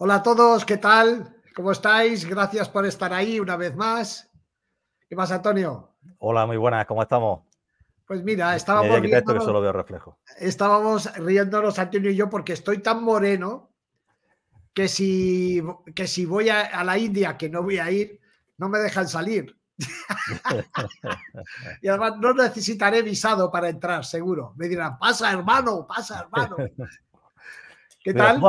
Hola a todos, ¿qué tal? ¿Cómo estáis? Gracias por estar ahí una vez más. ¿Qué más, Antonio? Hola, muy buenas, ¿cómo estamos? Pues mira, estábamos riéndonos, solo veo reflejo. estábamos riéndonos Antonio y yo porque estoy tan moreno que si, que si voy a, la India, que no voy a ir, no me dejan salir. y además no necesitaré visado para entrar, seguro. Me dirán, pasa hermano, pasa hermano. ¿Qué tal?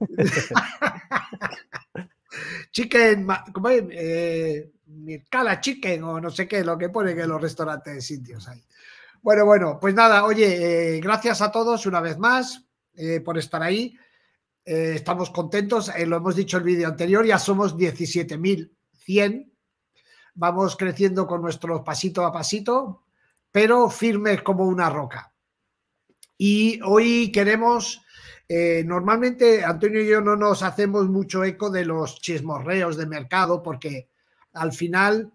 chicken, ¿cómo es? Mircala eh, Chicken o no sé qué, lo que pone que los restaurantes de sitios Bueno, bueno, pues nada, oye, eh, gracias a todos una vez más eh, por estar ahí. estamos contentos, lo hemos dicho en el vídeo anterior, ya somos 17.100. Vamos creciendo con nuestro pasito a pasito, pero firmes como una roca. Y hoy queremos eh, normalmente Antonio y yo no nos hacemos mucho eco de los chismorreos de mercado porque al final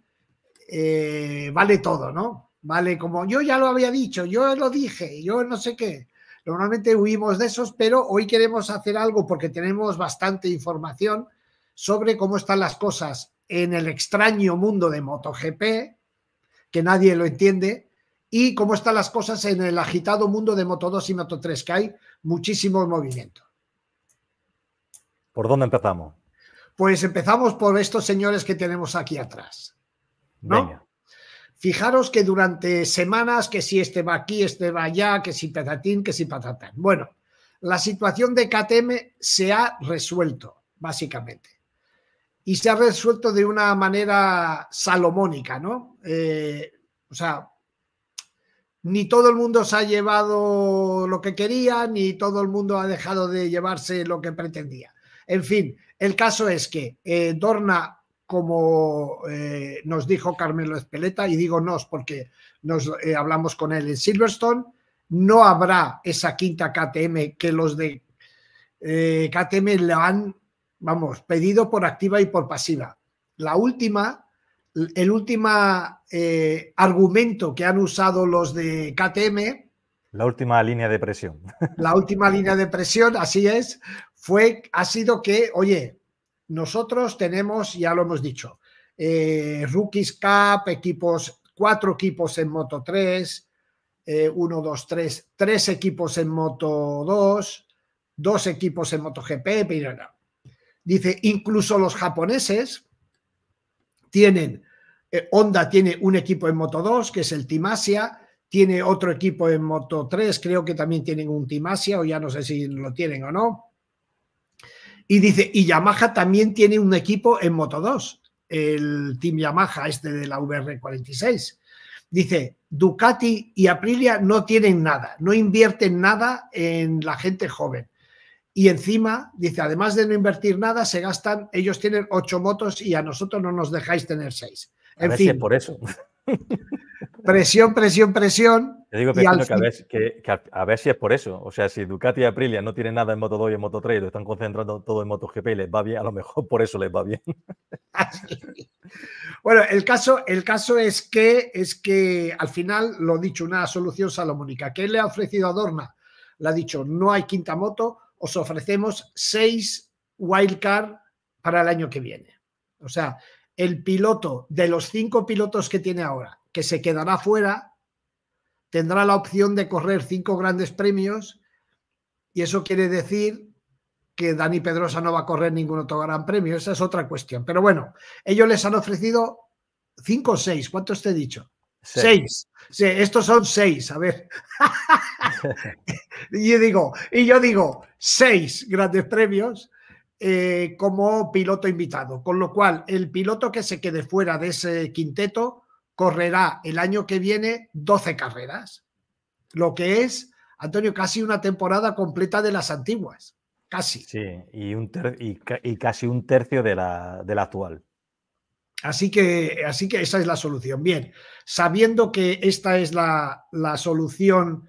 eh, vale todo, ¿no? Vale como yo ya lo había dicho, yo lo dije, yo no sé qué. Normalmente huimos de esos, pero hoy queremos hacer algo porque tenemos bastante información sobre cómo están las cosas en el extraño mundo de MotoGP, que nadie lo entiende, y cómo están las cosas en el agitado mundo de Moto2 y Moto3, que muchísimo movimiento. ¿Por dónde empezamos? Pues empezamos por estos señores que tenemos aquí atrás. ¿no? Fijaros que durante semanas, que si este va aquí, este va allá, que si patatín, que si patatán. Bueno, la situación de KTM se ha resuelto, básicamente. Y se ha resuelto de una manera salomónica, ¿no? Eh, o sea, ni todo el mundo se ha llevado lo que quería, ni todo el mundo ha dejado de llevarse lo que pretendía. En fin, el caso es que eh, Dorna, como eh, nos dijo Carmelo Espeleta, y digo nos porque nos eh, hablamos con él en Silverstone, no habrá esa quinta KTM que los de KTM le han, vamos, pedido por activa y por pasiva. La última el último eh, argumento que han usado los de KTM. La última línea de presión. La última línea de presión, así es, fue, ha sido que, oye, nosotros tenemos, ya lo hemos dicho, eh, Rookies Cup, equipos, cuatro equipos en Moto 3, 1, 2, 3, tres equipos en Moto 2, dos equipos en MotoGP, pero Dice, incluso los japoneses tienen eh, Honda tiene un equipo en Moto 2, que es el Team Asia, tiene otro equipo en Moto 3, creo que también tienen un Team Asia, o ya no sé si lo tienen o no. Y dice, y Yamaha también tiene un equipo en Moto 2, el Team Yamaha, este de la VR46. Dice, Ducati y Aprilia no tienen nada, no invierten nada en la gente joven. Y encima, dice, además de no invertir nada, se gastan, ellos tienen ocho motos y a nosotros no nos dejáis tener seis. A ver si es por eso. Presión, presión, presión. a ver, si es por eso. O sea, si Ducati y Aprilia no tienen nada en Moto 2 y en Moto 3 lo están concentrando todo en MotoGP y les va bien, a lo mejor por eso les va bien. Ah, bueno, el caso, el caso es, que, es que al final, lo ha dicho, una solución salomónica. ¿Qué le ha ofrecido a Dorna Le ha dicho, no hay quinta moto, os ofrecemos seis wildcard para el año que viene. O sea, el piloto de los cinco pilotos que tiene ahora, que se quedará fuera, tendrá la opción de correr cinco grandes premios y eso quiere decir que Dani Pedrosa no va a correr ningún otro gran premio. Esa es otra cuestión. Pero bueno, ellos les han ofrecido cinco o seis. ¿Cuántos te he dicho? Seis. Sí, estos son seis, a ver. y, digo, y yo digo, seis grandes premios eh, como piloto invitado, con lo cual el piloto que se quede fuera de ese quinteto correrá el año que viene 12 carreras, lo que es, Antonio, casi una temporada completa de las antiguas, casi. Sí, y, un casi un tercio de la, actual. Así que, así que esa es la solución. Bien, sabiendo que esta es la, la solución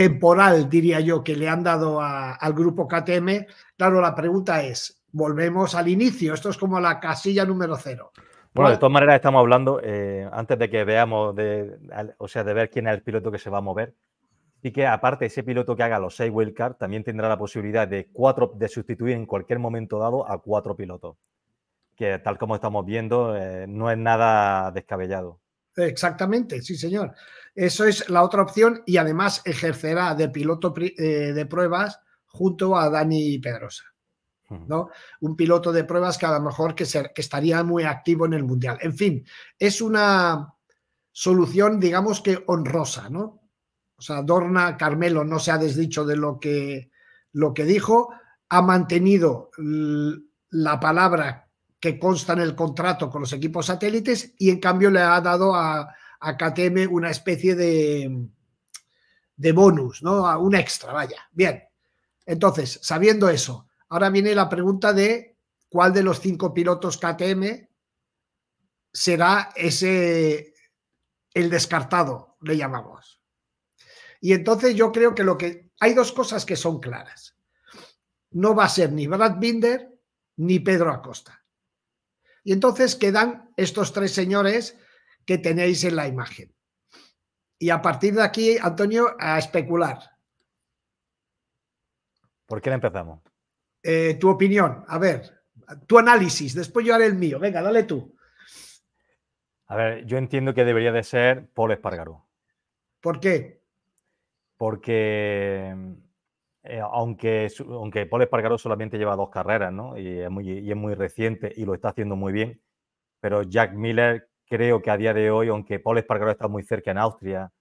temporal, diría yo, que le han dado al grupo KTM, claro, la pregunta es, volvemos al inicio, esto es como la casilla número cero. Bueno, de todas maneras estamos hablando, eh, antes de que veamos, de, o sea, de ver quién es el piloto que se va a mover, y que aparte ese piloto que haga los seis wildcards también tendrá la posibilidad de, cuatro, de sustituir en cualquier momento dado a cuatro pilotos, que tal como estamos viendo eh, no es nada descabellado. Exactamente, sí señor. Eso es la otra opción y además ejercerá de piloto eh, de pruebas junto a Dani Pedrosa. ¿no? Un piloto de pruebas que a lo mejor que, estaría muy activo en el Mundial. En fin, es una solución, digamos que honrosa, ¿no? O sea, Dorna Carmelo no se ha desdicho de lo que, lo que dijo, ha mantenido la palabra que consta en el contrato con los equipos satélites y en cambio le ha dado a, a KTM una especie de, de bonus, ¿no? Un extra, vaya. Bien. Entonces, sabiendo eso, ahora viene la pregunta de cuál de los cinco pilotos KTM será ese, el descartado, le llamamos. Y entonces yo creo que lo que hay dos cosas que son claras. No va a ser ni Brad Binder ni Pedro Acosta. Y entonces quedan estos tres señores que tenéis en la imagen. Y a partir de aquí, Antonio, a especular. ¿Por qué empezamos? Eh, tu opinión, a ver, tu análisis, después yo haré el mío. Venga, dale tú. A ver, yo entiendo que debería de ser Paul Espargaró. ¿Por qué? Porque eh, aunque, aunque Paul Espargaro solamente lleva dos carreras, ¿no? Y es, muy, y es muy reciente y lo está haciendo muy bien, pero Jack Miller creo que a día de hoy, aunque Paul Espargaro está muy cerca en Austria,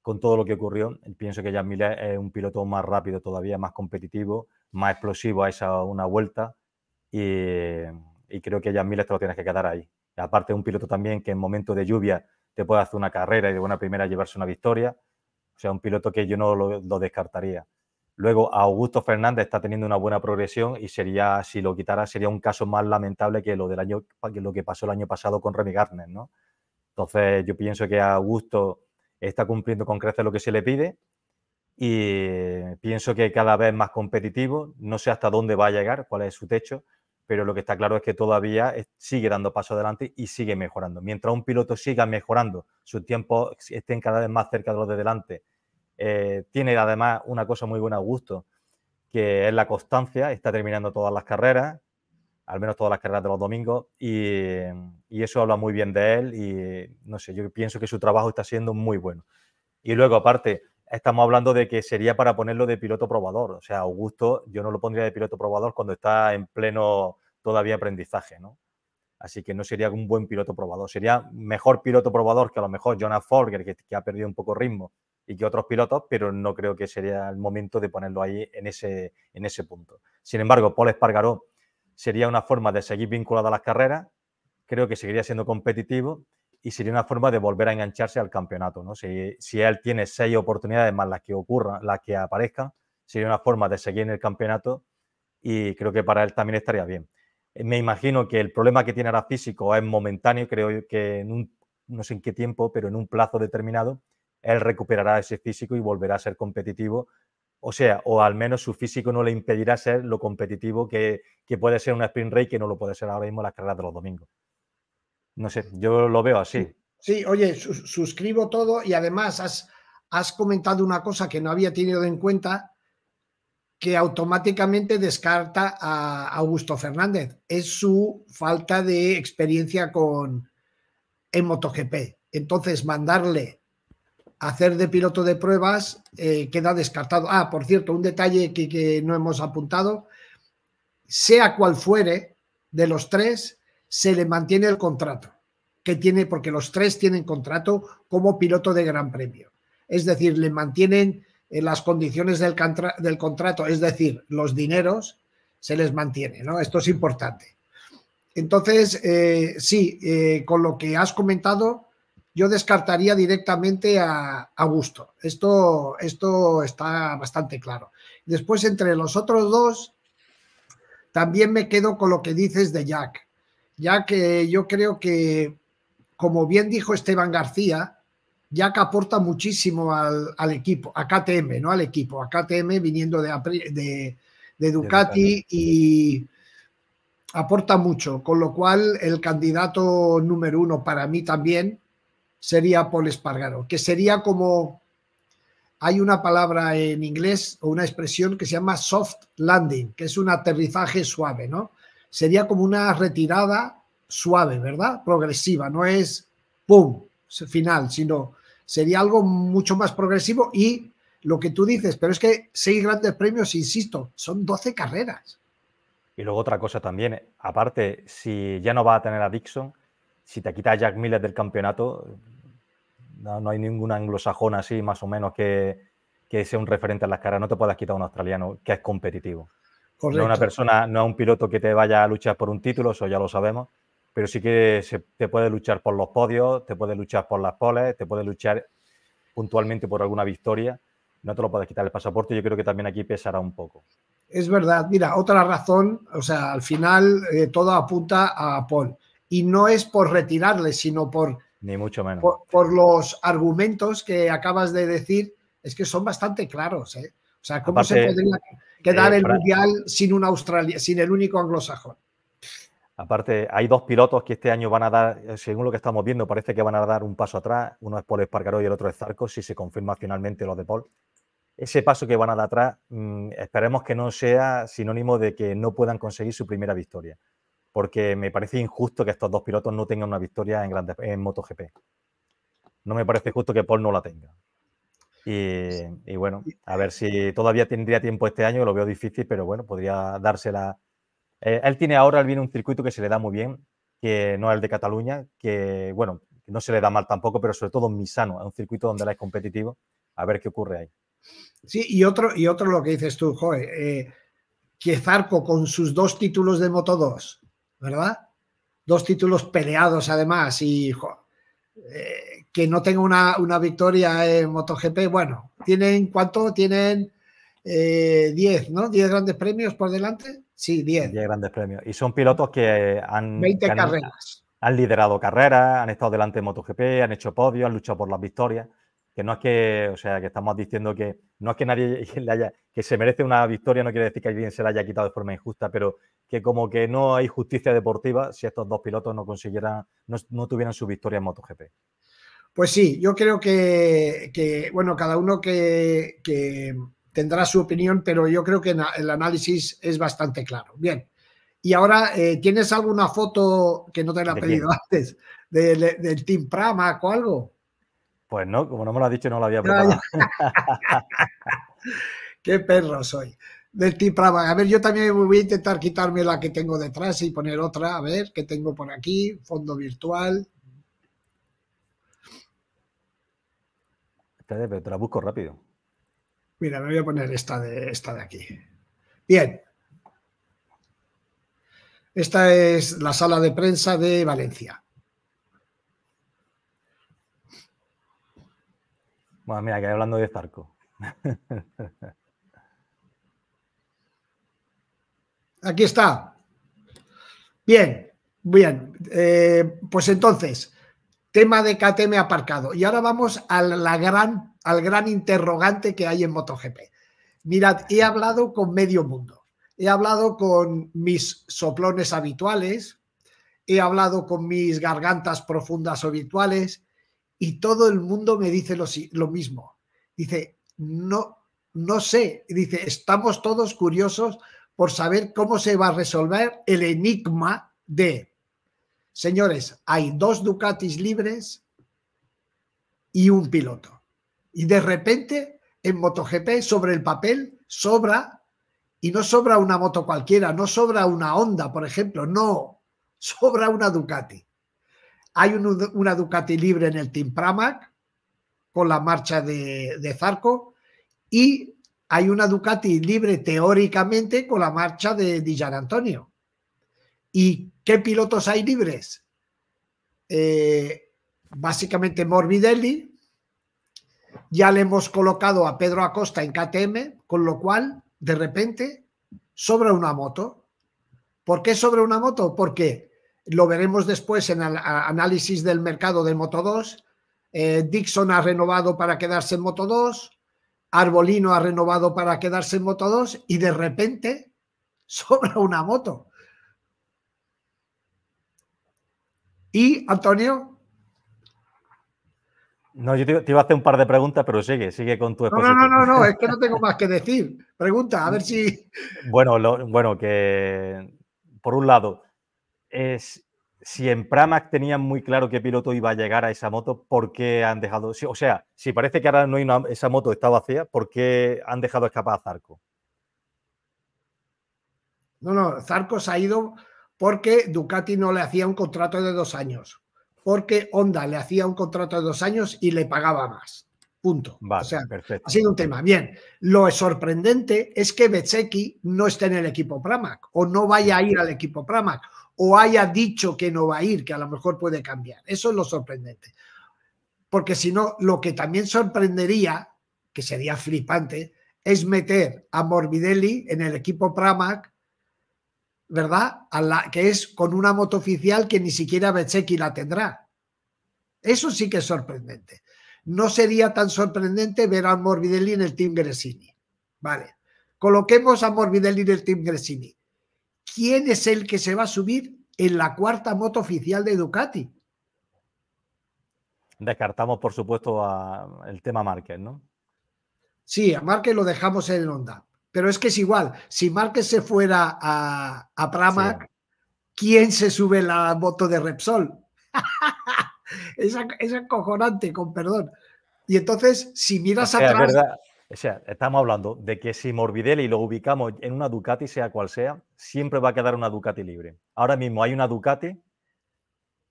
con todo lo que ocurrió, pienso que Jan Miller es un piloto más rápido todavía, más competitivo, más explosivo a esa una vuelta y, creo que Jan Miller te lo tienes que quedar ahí. aparte un piloto también que en momentos de lluvia te puede hacer una carrera y de buena primera llevarse una victoria. O sea, un piloto que yo no lo descartaría. Luego, Augusto Fernández está teniendo una buena progresión y sería, si lo quitara, sería un caso más lamentable que lo del año que lo que pasó el año pasado con Remy Garner, ¿no? Entonces, yo pienso que Augusto está cumpliendo con creces lo que se le pide y pienso que cada vez más competitivo. No sé hasta dónde va a llegar, cuál es su techo, pero lo que está claro es que todavía sigue dando paso adelante y sigue mejorando. Mientras un piloto siga mejorando, sus tiempos estén cada vez más cerca de los de delante eh, tiene además una cosa muy buena Augusto, que es la constancia, está terminando todas las carreras, al menos todas las carreras de los domingos, y, eso habla muy bien de él y no sé, yo pienso que su trabajo está siendo muy bueno. Y luego, aparte, estamos hablando de que sería para ponerlo de piloto probador, o sea, Augusto yo no lo pondría de piloto probador cuando está en pleno todavía aprendizaje, ¿no? Así que no sería un buen piloto probador, sería mejor piloto probador que a lo mejor Jonas Folger, que, que ha perdido un poco ritmo y que otros pilotos, pero no creo que sería el momento de ponerlo ahí en ese, en ese punto. Sin embargo, Paul Espargaró sería una forma de seguir vinculado a las carreras, creo que seguiría siendo competitivo y sería una forma de volver a engancharse al campeonato. ¿no? Si, si él tiene seis oportunidades más las que ocurran, las que aparezcan, sería una forma de seguir en el campeonato y creo que para él también estaría bien. Me imagino que el problema que tiene ahora físico es momentáneo, creo que en un, no sé en qué tiempo, pero en un plazo determinado él recuperará ese físico y volverá a ser competitivo. O sea, o al menos su físico no le impedirá ser lo competitivo que, puede ser una sprint rey que no lo puede ser ahora mismo en las carreras de los domingos. No sé, yo lo veo así. Sí, oye, suscribo todo y además has, comentado una cosa que no había tenido en cuenta, que automáticamente descarta a Augusto Fernández. Es su falta de experiencia con, en MotoGP. Entonces, mandarle hacer de piloto de pruebas eh, queda descartado. Ah, por cierto, un detalle que, no hemos apuntado, sea cual fuere de los tres, se le mantiene el contrato, que tiene, porque los tres tienen contrato como piloto de Gran Premio. Es decir, le mantienen eh, las condiciones del, contrato, es decir, los dineros, se les mantiene, ¿no? Esto es importante. Entonces, eh, sí, con lo que has comentado, yo descartaría directamente a, gusto. Esto, esto está bastante claro. Después, entre los otros dos, también me quedo con lo que dices de Jack. Ya que eh, yo creo que, como bien dijo Esteban García, Jack aporta muchísimo al, equipo, a KTM, no al equipo, a KTM viniendo de, de, de Ducati y aporta mucho, con lo cual el candidato número uno para mí también sería Paul Espargaro, que sería como, hay una palabra en inglés o una expresión que se llama soft landing, que es un aterrizaje suave, ¿no? Sería como una retirada suave, ¿verdad? Progresiva, no es ¡pum! final, sino sería algo mucho más progresivo y lo que tú dices, pero es que seis grandes premios, insisto, son 12 carreras. Y luego otra cosa también, aparte, si ya no va a tener a Dixon, si te quita a Jack Miller del campeonato, no, hay ningún anglosajón así, más o menos, que, que sea un referente en las caras. No te puedes quitar a un australiano que es competitivo. No es una persona, no un piloto que te vaya a luchar por un título, eso ya lo sabemos, pero sí que se, te puede luchar por los podios, te puede luchar por las poles, te puede luchar puntualmente por alguna victoria. No te lo puedes quitar el pasaporte, yo creo que también aquí pesará un poco. Es verdad, mira, otra razón, o sea, al final eh, todo apunta a Paul. Y no es por retirarle, sino por ni mucho menos. Por, los argumentos que acabas de decir, es que son bastante claros. ¿eh? O sea, ¿cómo se podría quedar eh, el Mundial sin, un Australia, sin el único anglosajón? Aparte, hay dos pilotos que este año van a dar, eh, según lo que estamos viendo, parece que van a dar un paso atrás. Uno es Paul Espargaró y el otro es Zarco, si se confirma finalmente lo de Paul. Ese paso que van a dar atrás, mm, esperemos que no sea sinónimo de que no puedan conseguir su primera victoria porque me parece injusto que estos dos pilotos no tengan una victoria en, MotoGP. No me parece justo que Paul no la tenga. Y, bueno, a ver si todavía tendría tiempo este año, lo veo difícil, pero bueno, podría dársela. Eh, él tiene ahora, él viene un circuito que se le da muy bien, que no es el de Cataluña, que bueno, no se le da mal tampoco, pero sobre todo en Misano, es un circuito donde la es competitivo, a ver qué ocurre ahí. Sí, y otro, y otro lo que dices tú, Joe, eh, que Zarco con sus dos títulos de Moto 2 ¿verdad? Dos títulos peleados además y eh, que no tenga una, victoria en MotoGP, bueno, ¿tienen cuánto? Tienen 10, eh, ¿no? 10 grandes premios por delante. Sí, 10. 10 grandes premios. Y son pilotos que han... 20 Han liderado carreras, han estado delante de MotoGP, han hecho podios, han luchado por las victorias que no es que, o sea, que estamos diciendo que no es que nadie le haya, que se merece una victoria, no quiere decir que alguien se la haya quitado de forma injusta, pero que como que no hay justicia deportiva si estos dos pilotos no consiguieran, no, tuvieran su victoria en MotoGP. Pues sí, yo creo que, bueno, cada uno que, tendrá su opinión, pero yo creo que el análisis es bastante claro. Bien, y ahora, eh, ¿tienes alguna foto que no te la he pedido antes? ¿Del, del Team Pramac o algo? Pues no, como no me lo ha dicho, no lo había preparado. Qué perro soy. Del Tiprava. A ver, yo también voy a intentar quitarme la que tengo detrás y poner otra. A ver, que tengo por aquí. Fondo virtual. Espérate, te la busco rápido. Mira, me voy a poner esta de, esta de aquí. Bien. Esta es la sala de prensa de Valencia. Bueno, mira, que hablando de Zarco. Aquí está. Bien, bien. Eh, pues entonces, tema de KTM aparcado. Y ahora vamos gran, al gran interrogante que hay en MotoGP. Mirad, he hablado con medio mundo. He hablado con mis soplones habituales. He hablado con mis gargantas profundas habituales y todo el mundo me dice lo, mismo. Dice, no, no sé. Dice, estamos todos curiosos por saber cómo se va a resolver el enigma de, señores, hay dos Ducatis libres y un piloto. Y de repente, en MotoGP, sobre el papel, sobra, y no sobra una moto cualquiera, no sobra una Honda, por ejemplo, no, sobra una Ducati. Hay una Ducati libre en el Team Pramac con la marcha de, Zarco y hay una Ducati libre teóricamente con la marcha de Dijan Antonio. ¿Y qué pilotos hay libres? Eh, básicamente Morbidelli. Ya le hemos colocado a Pedro Acosta en KTM, con lo cual, de repente, sobra una moto. ¿Por qué sobre una moto? Porque lo veremos después en el análisis del mercado de Moto 2. Eh, Dixon ha renovado para quedarse en Moto 2. Arbolino ha renovado para quedarse en Moto 2 y de repente sobra una moto. ¿Y Antonio? No, yo te, iba a hacer un par de preguntas, pero sigue, sigue con tu exposición. No, no, no, no, es que no tengo más que decir. Pregunta, a ver si. Bueno, bueno, que por un lado, es si en Pramac tenían muy claro que piloto iba a llegar a esa moto, ¿por qué han dejado? O sea, si parece que ahora no hay esa moto está vacía, ¿por qué han dejado escapar a Zarco? No, no, Zarco se ha ido porque Ducati no le hacía un contrato de dos años, porque Honda le hacía un contrato de dos años y le pagaba más. Punto. o sea, perfecto. ha sido un tema. Bien, lo sorprendente es que Bececki no esté en el equipo Pramac o no vaya a ir al equipo Pramac o haya dicho que no va a ir, que a lo mejor puede cambiar. Eso es lo sorprendente. Porque si no, lo que también sorprendería, que sería flipante, es meter a Morbidelli en el equipo Pramac, ¿verdad? que es con una moto oficial que ni siquiera Bececki la tendrá. Eso sí que es sorprendente. No sería tan sorprendente ver a Morbidelli en el Team Gresini. Vale. Coloquemos a Morbidelli en el Team Gresini quién es el que se va a subir en la cuarta moto oficial de Ducati. Descartamos, por supuesto, el tema Márquez, ¿no? Sí, a Márquez lo dejamos en onda. Pero es que es igual, si Márquez se fuera a, Prama, Pramac, ¿quién se sube la moto de Repsol? es, acojonante, con perdón. Y entonces, si miras atrás, o sea, estamos hablando de que si Morbidelli lo ubicamos en una Ducati, sea cual sea, siempre va a quedar una Ducati libre. Ahora mismo hay una Ducati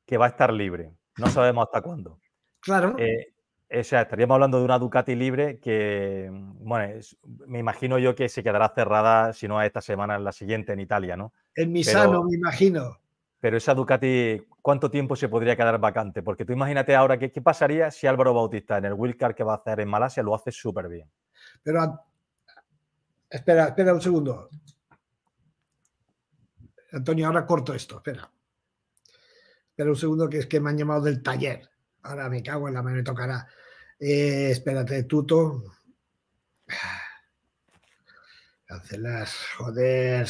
que va a estar libre. No sabemos hasta cuándo. Claro. Eh, o sea, estaríamos hablando de una Ducati libre que, bueno, me imagino yo que se quedará cerrada, si no a esta semana, en la siguiente, en Italia, ¿no? En Misano, me imagino. Pero esa Ducati, ¿cuánto tiempo se podría quedar vacante? Porque tú imagínate ahora qué, qué pasaría si Álvaro Bautista en el wildcard que va a hacer en Malasia lo hace súper bien. Pero espera, espera un segundo. Antonio, ahora corto esto, espera. Espera un segundo, que es que me han llamado del taller. Ahora me cago en la mano, me tocará. Eh, espérate, tuto. cancelas joder,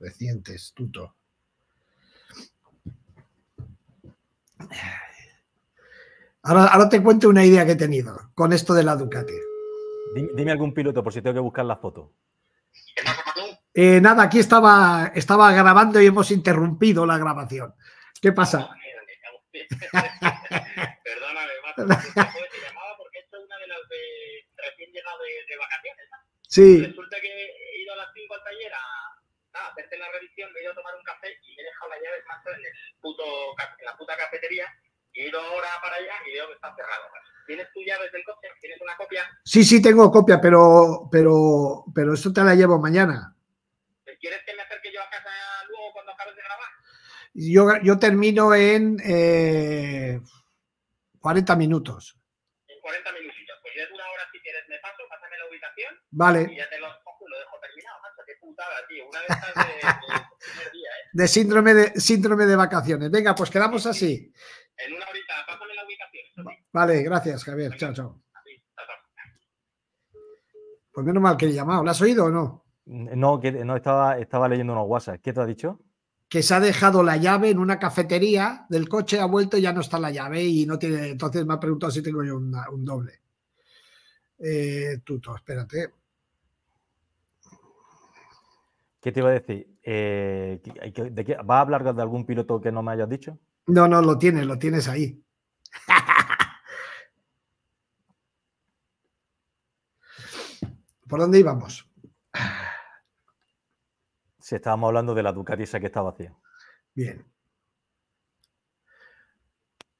recientes, tuto. Ahora, ahora, te cuento una idea que he tenido con esto de la Ducati. Dime, algún piloto por si tengo que buscar la foto. Eh, nada, aquí estaba, grabando y hemos interrumpido la grabación. ¿Qué pasa? Ah, Perdóname, Mato, te llamaba porque esto es una de las de recién llegado de, vacaciones. Sí. Resulta que he ido a las 5 al taller a, a, hacerte la revisión, me he ido a tomar un café y me he dejado la llave en, el puto, la puta cafetería. Y he ido ahora para allá y veo que está cerrado. ¿Tienes tu llave del coche? ¿Tienes una copia? Sí, sí, tengo copia, pero, pero, te la llevo mañana. ¿Quieres que me acerque yo a casa luego cuando acabes de grabar? Yo, termino en 40 eh, minutos. En 40 minutitos. Pues yo en una hora, si quieres, me paso, pásame la ubicación. Vale. Y ya te lo cojo y lo dejo terminado, macho. Qué putada, tío. Una vez estás de, de, día, ¿eh? síndrome de síndrome de vacaciones. Venga, pues quedamos así. En una horita, pásame la ubicación. Vale, gracias, Javier. Chao, chao. Pues menos mal que he llamado. ¿lo has oído o no? No, que no estaba, estaba leyendo unos WhatsApp. ¿Qué te ha dicho? Que se ha dejado la llave en una cafetería del coche, ha vuelto y ya no está la llave y no tiene. Entonces me ha preguntado si tengo yo un doble. Eh, tuto, espérate. ¿Qué te iba a decir? Eh, ¿Va a hablar de algún piloto que no me hayas dicho? No, no, lo tienes, lo tienes ahí. ¿Por dónde íbamos? Si estábamos hablando de la Ducati que estaba vacía. Bien.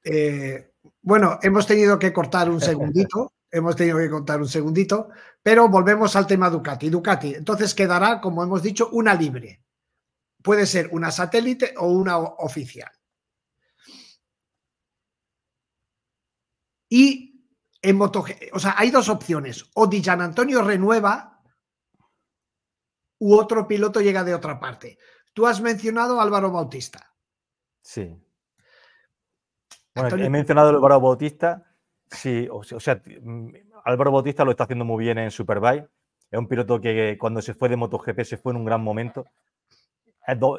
Eh, bueno, hemos tenido que cortar un segundito, hemos tenido que cortar un segundito, pero volvemos al tema Ducati. Ducati, entonces quedará, como hemos dicho, una libre. Puede ser una satélite o una oficial. Y o sea, hay dos opciones. O Dijan Antonio renueva u otro piloto llega de otra parte. Tú has mencionado a Álvaro Bautista. Sí. Bueno, he mencionado Álvaro Bautista. Sí, o sea, mm, Álvaro Bautista lo está haciendo muy bien en Superbike. Es un piloto que cuando se fue de MotoGP se fue en un gran momento.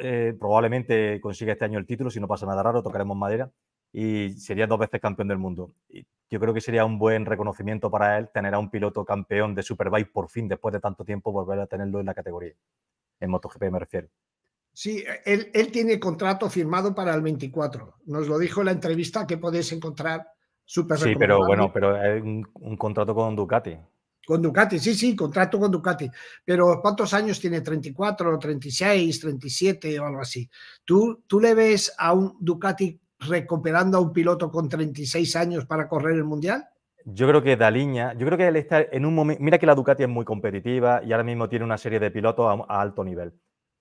Eh, probablemente consiga este año el título, si no pasa nada raro, tocaremos madera y sería dos veces campeón del mundo. yo creo que sería un buen reconocimiento para él tener a un piloto campeón de Superbike por fin, después de tanto tiempo, volver a tenerlo en la categoría. En MotoGP me refiero. Sí, e, él, tiene contrato firmado para el 24. Nos lo dijo en la entrevista que podéis encontrar súper Sí, pero bueno, pero es un, contrato con Ducati. Con Ducati, sí, sí, contrato con Ducati. Pero ¿cuántos años tiene? ¿34, 36, 37 o algo así? ¿Tú, tú le ves a un Ducati recuperando a un piloto con 36 años para correr el Mundial? Yo creo que Daliña, yo creo que él está en un momento, mira que la Ducati es muy competitiva y ahora mismo tiene una serie de pilotos a, alto nivel,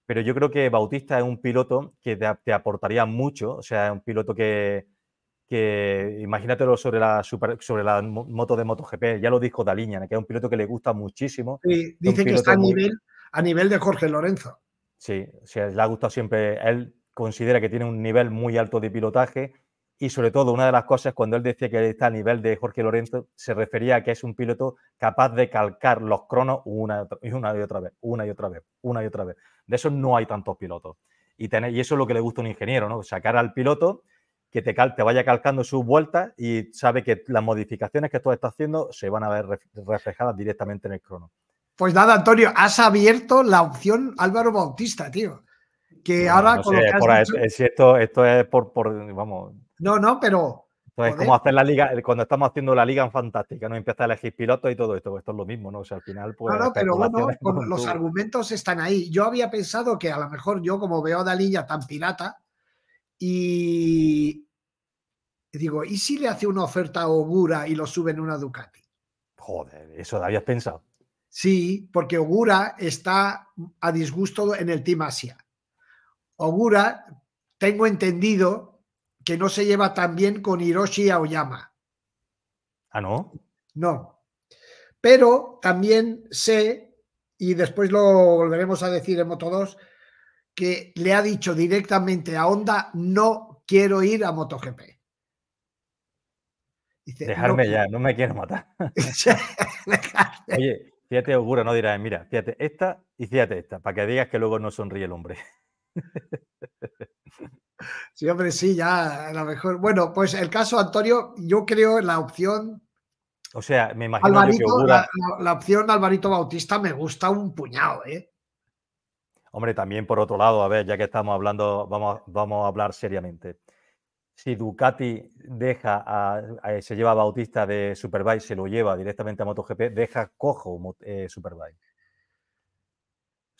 pero yo creo que Bautista es un piloto que te, aportaría mucho, o sea, es un piloto que, que imagínatelo sobre la, sobre la moto de MotoGP, ya lo dijo Daliña, que es un piloto que le gusta muchísimo. dice que está a nivel, a nivel de Jorge Lorenzo. Sí, o le ha gustado siempre, él considera que tiene un nivel muy alto de pilotaje y sobre todo una de las cosas cuando él decía que está a nivel de Jorge Lorenzo se refería a que es un piloto capaz de calcar los cronos una, y, otra vez, una y otra vez, una y otra vez. De eso no hay tantos pilotos. Y, y eso es lo que le gusta a un ingeniero, ¿no? Sacar al piloto que te, te vaya calcando sus vueltas y sabe que las modificaciones que tú estás haciendo se van a ver reflejadas directamente en el crono. Pues nada, Antonio, has abierto la opción Álvaro Bautista, tío que ahora... No esto es por, vamos... No, no, pero... Entonces, como hacer la liga, eh, cuando estamos haciendo la liga en fantástica, no empieza a elegir pilotos y todo esto, pues esto es lo mismo, ¿no? O sea, al final, pues, pero los argumentos están ahí. Yo había pensado que a lo mejor yo, como veo a Dalí tan pirata, y digo, ¿y si le hace una oferta a Ogura y lo sube en una Ducati? Joder, eso habías pensado. Sí, porque Ogura está a disgusto en el Team Asia. Ogura, tengo entendido que no se lleva tan bien con Hiroshi Aoyama. ¿Ah, no? No. Pero también sé, y después lo volveremos a decir en Moto 2, que le ha dicho directamente a Honda, no quiero ir a MotoGP. Dice, Dejarme ya, no me quiero matar. Oye, fíjate, Ogura, no dirás, mira, fíjate esta y fíjate esta, para que digas que luego no sonríe el hombre. Sí, hombre, sí, ya, a lo mejor. Bueno, pues el caso, Antonio, yo creo la opción. O sea, me imagino que la, opción Alvarito Bautista me gusta un puñado, ¿eh? Hombre, también por otro lado, a ver, ya que estamos hablando, vamos, vamos a hablar seriamente. Si Ducati deja se lleva a Bautista de Superbike, se lo lleva directamente a MotoGP, deja cojo eh, Superbike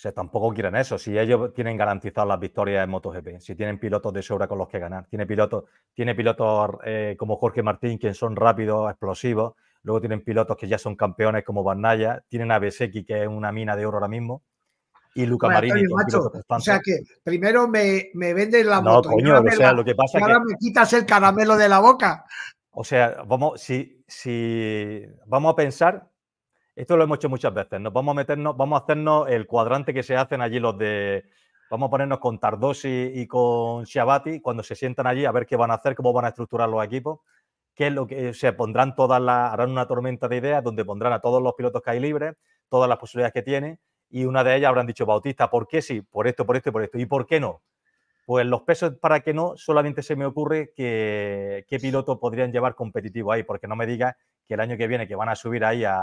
sea, tampoco quieren eso. Si ellos tienen garantizadas las victorias en MotoGP, si tienen pilotos de sobra con los que ganar, tiene pilotos, tiene pilotos eh, como Jorge Martín, que son rápidos, explosivos, luego tienen pilotos que ya son campeones como Barnaya, tienen a Besecchi, que es una mina de oro ahora mismo, y Luca Marini. o sea que primero me, me la moto. o sea, que ahora me quitas el caramelo de la boca. O sea, vamos, si, si vamos a pensar esto lo hemos hecho muchas veces. Nos vamos a meternos, vamos a hacernos el cuadrante que se hacen allí los de. Vamos a ponernos con Tardosi y con Shabati cuando se sientan allí a ver qué van a hacer, cómo van a estructurar los equipos, qué es lo que o se pondrán todas las, harán una tormenta de ideas donde pondrán a todos los pilotos que hay libres, todas las posibilidades que tienen, y una de ellas habrán dicho Bautista, ¿por qué sí? Por esto, por esto y por esto. ¿Y por qué no? Pues los pesos para que no, solamente se me ocurre que qué piloto podrían llevar competitivo ahí, porque no me digas que el año que viene que van a subir ahí a,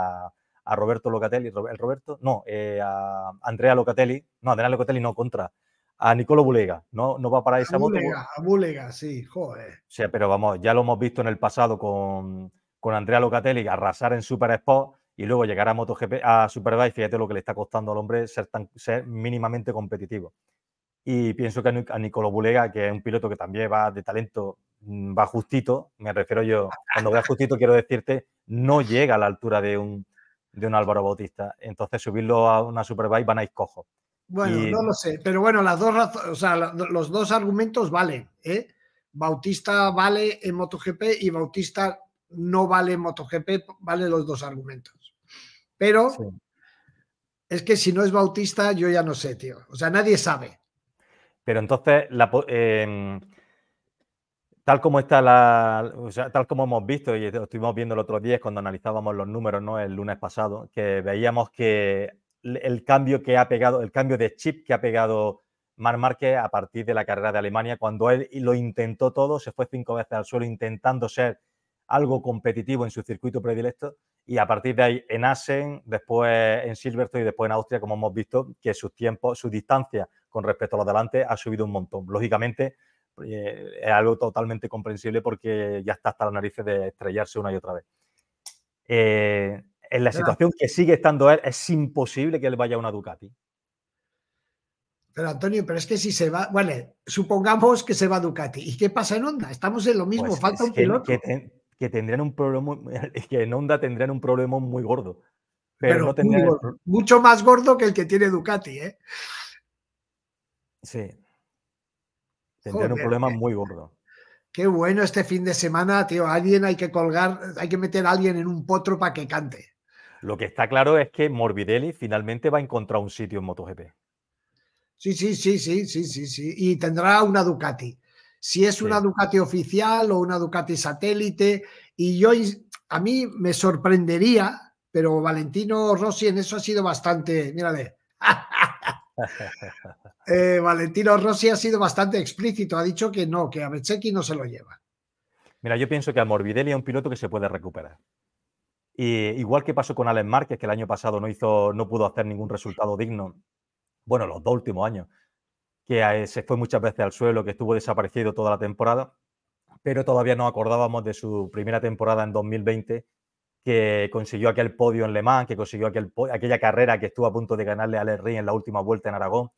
a Roberto Locatelli, el Roberto, no, eh, a Andrea Locatelli, no, Andrea Locatelli no, contra, a Nicolo Bulega, no, no va para esa a moto. Bulega, a Bulega, sí, joder. O sea, pero vamos, ya lo hemos visto en el pasado con, con Andrea Locatelli, arrasar en Super Sport y luego llegar a MotoGP, a Superbike, fíjate lo que le está costando al hombre ser, tan, ser mínimamente competitivo. Y pienso que a Nicolo Bulega, que es un piloto que también va de talento, mm, va justito, me refiero yo, cuando va justito quiero decirte, no llega a la altura de un, de un Álvaro Bautista. Entonces, subirlo a una Superbike van a ir cojo. Bueno, no lo sé, pero bueno, las dos o sea, los dos argumentos valen. ¿eh? Bautista vale en MotoGP y Bautista no vale en MotoGP, vale los dos argumentos. Pero es que si no es Bautista, yo ya no sé, tío. O sea, nadie sabe. Pero entonces, la, em, tal como está la, tal como hemos visto y estuvimos viendo el otro día cuando analizábamos los números, ¿no? El lunes pasado, que veíamos que el cambio que ha pegado, el cambio de chip que ha pegado Mar Márquez a partir de la carrera de Alemania, cuando él lo intentó todo, se fue cinco veces al suelo intentando ser algo competitivo en su circuito predilecto y a partir de ahí en Asen, después en Silverstone y después en Austria, como hemos visto, que sus tiempos, su distancia con respecto a los delante ha subido un montón. Lógicamente, eh, es algo totalmente comprensible porque ya está hasta la nariz de estrellarse una y otra vez. Eh, en la situación que sigue estando él, es imposible que él vaya a una Ducati. Pero Antonio, pero es que si se va, bueno, supongamos que se va a Ducati. ¿Y qué pasa en Honda? Estamos en lo mismo, pues falta un que, piloto. Que, tendrían un problema, que en Honda tendrían un problema muy gordo. Pero, mucho más gordo que el que tiene Ducati, ¿eh? Sí, tendrían un problema muy eh, gordo. Qué bueno este fin de semana, tío. Alguien hay que colgar, hay que meter a alguien en un potro para que cante. Lo que está claro es que Morbidelli finalmente va a encontrar un sitio en MotoGP. Sí, sí, sí, sí, sí, sí, sí. Y tendrá una Ducati. Si es una Ducati oficial o una Ducati satélite. Y yo, a mí me sorprendería, pero Valentino Rossi en eso ha sido bastante. Mírale. Eh, Valentino Rossi ha sido bastante explícito. Ha dicho que no, que a no se lo lleva. Mira, yo pienso que a Morbidelli es un piloto que se puede recuperar. Y, igual que pasó con Alex Márquez, que el año pasado no, hizo, no pudo hacer ningún resultado digno, bueno, los dos últimos años, que eh, se fue muchas veces al suelo, que estuvo desaparecido toda la temporada, pero todavía no acordábamos de su primera temporada en 2020, que consiguió aquel podio en Le Mans, que consiguió aquella carrera que estuvo a punto de ganarle a Alex Rey en la última vuelta en Aragón.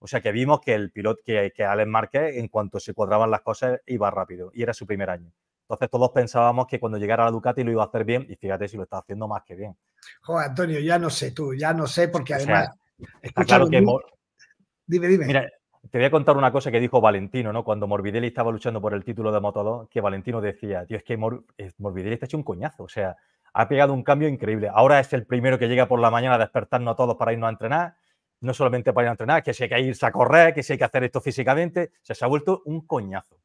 O sea que vimos que el piloto, que, que Alex Márquez, en cuanto se cuadraban las cosas, iba rápido y era su primer año. Entonces todos pensábamos que cuando llegara la Ducati lo iba a hacer bien y fíjate si lo está haciendo más que bien. Jo, Antonio, ya no sé tú, ya no sé porque además... claro que... Dime, dime. Mira, te voy a contar una cosa que dijo Valentino, ¿no? Cuando Morbidelli estaba luchando por el título de Moto 2, que Valentino decía, tío, es que Mor Morbidelli está hecho un coñazo, o sea, ha pegado un cambio increíble. Ahora es el primero que llega por la mañana a despertarnos a todos para irnos a entrenar, no solamente para ir a entrenar, que si hay que irse a correr, que si hay que hacer esto físicamente, se ha vuelto un coñazo.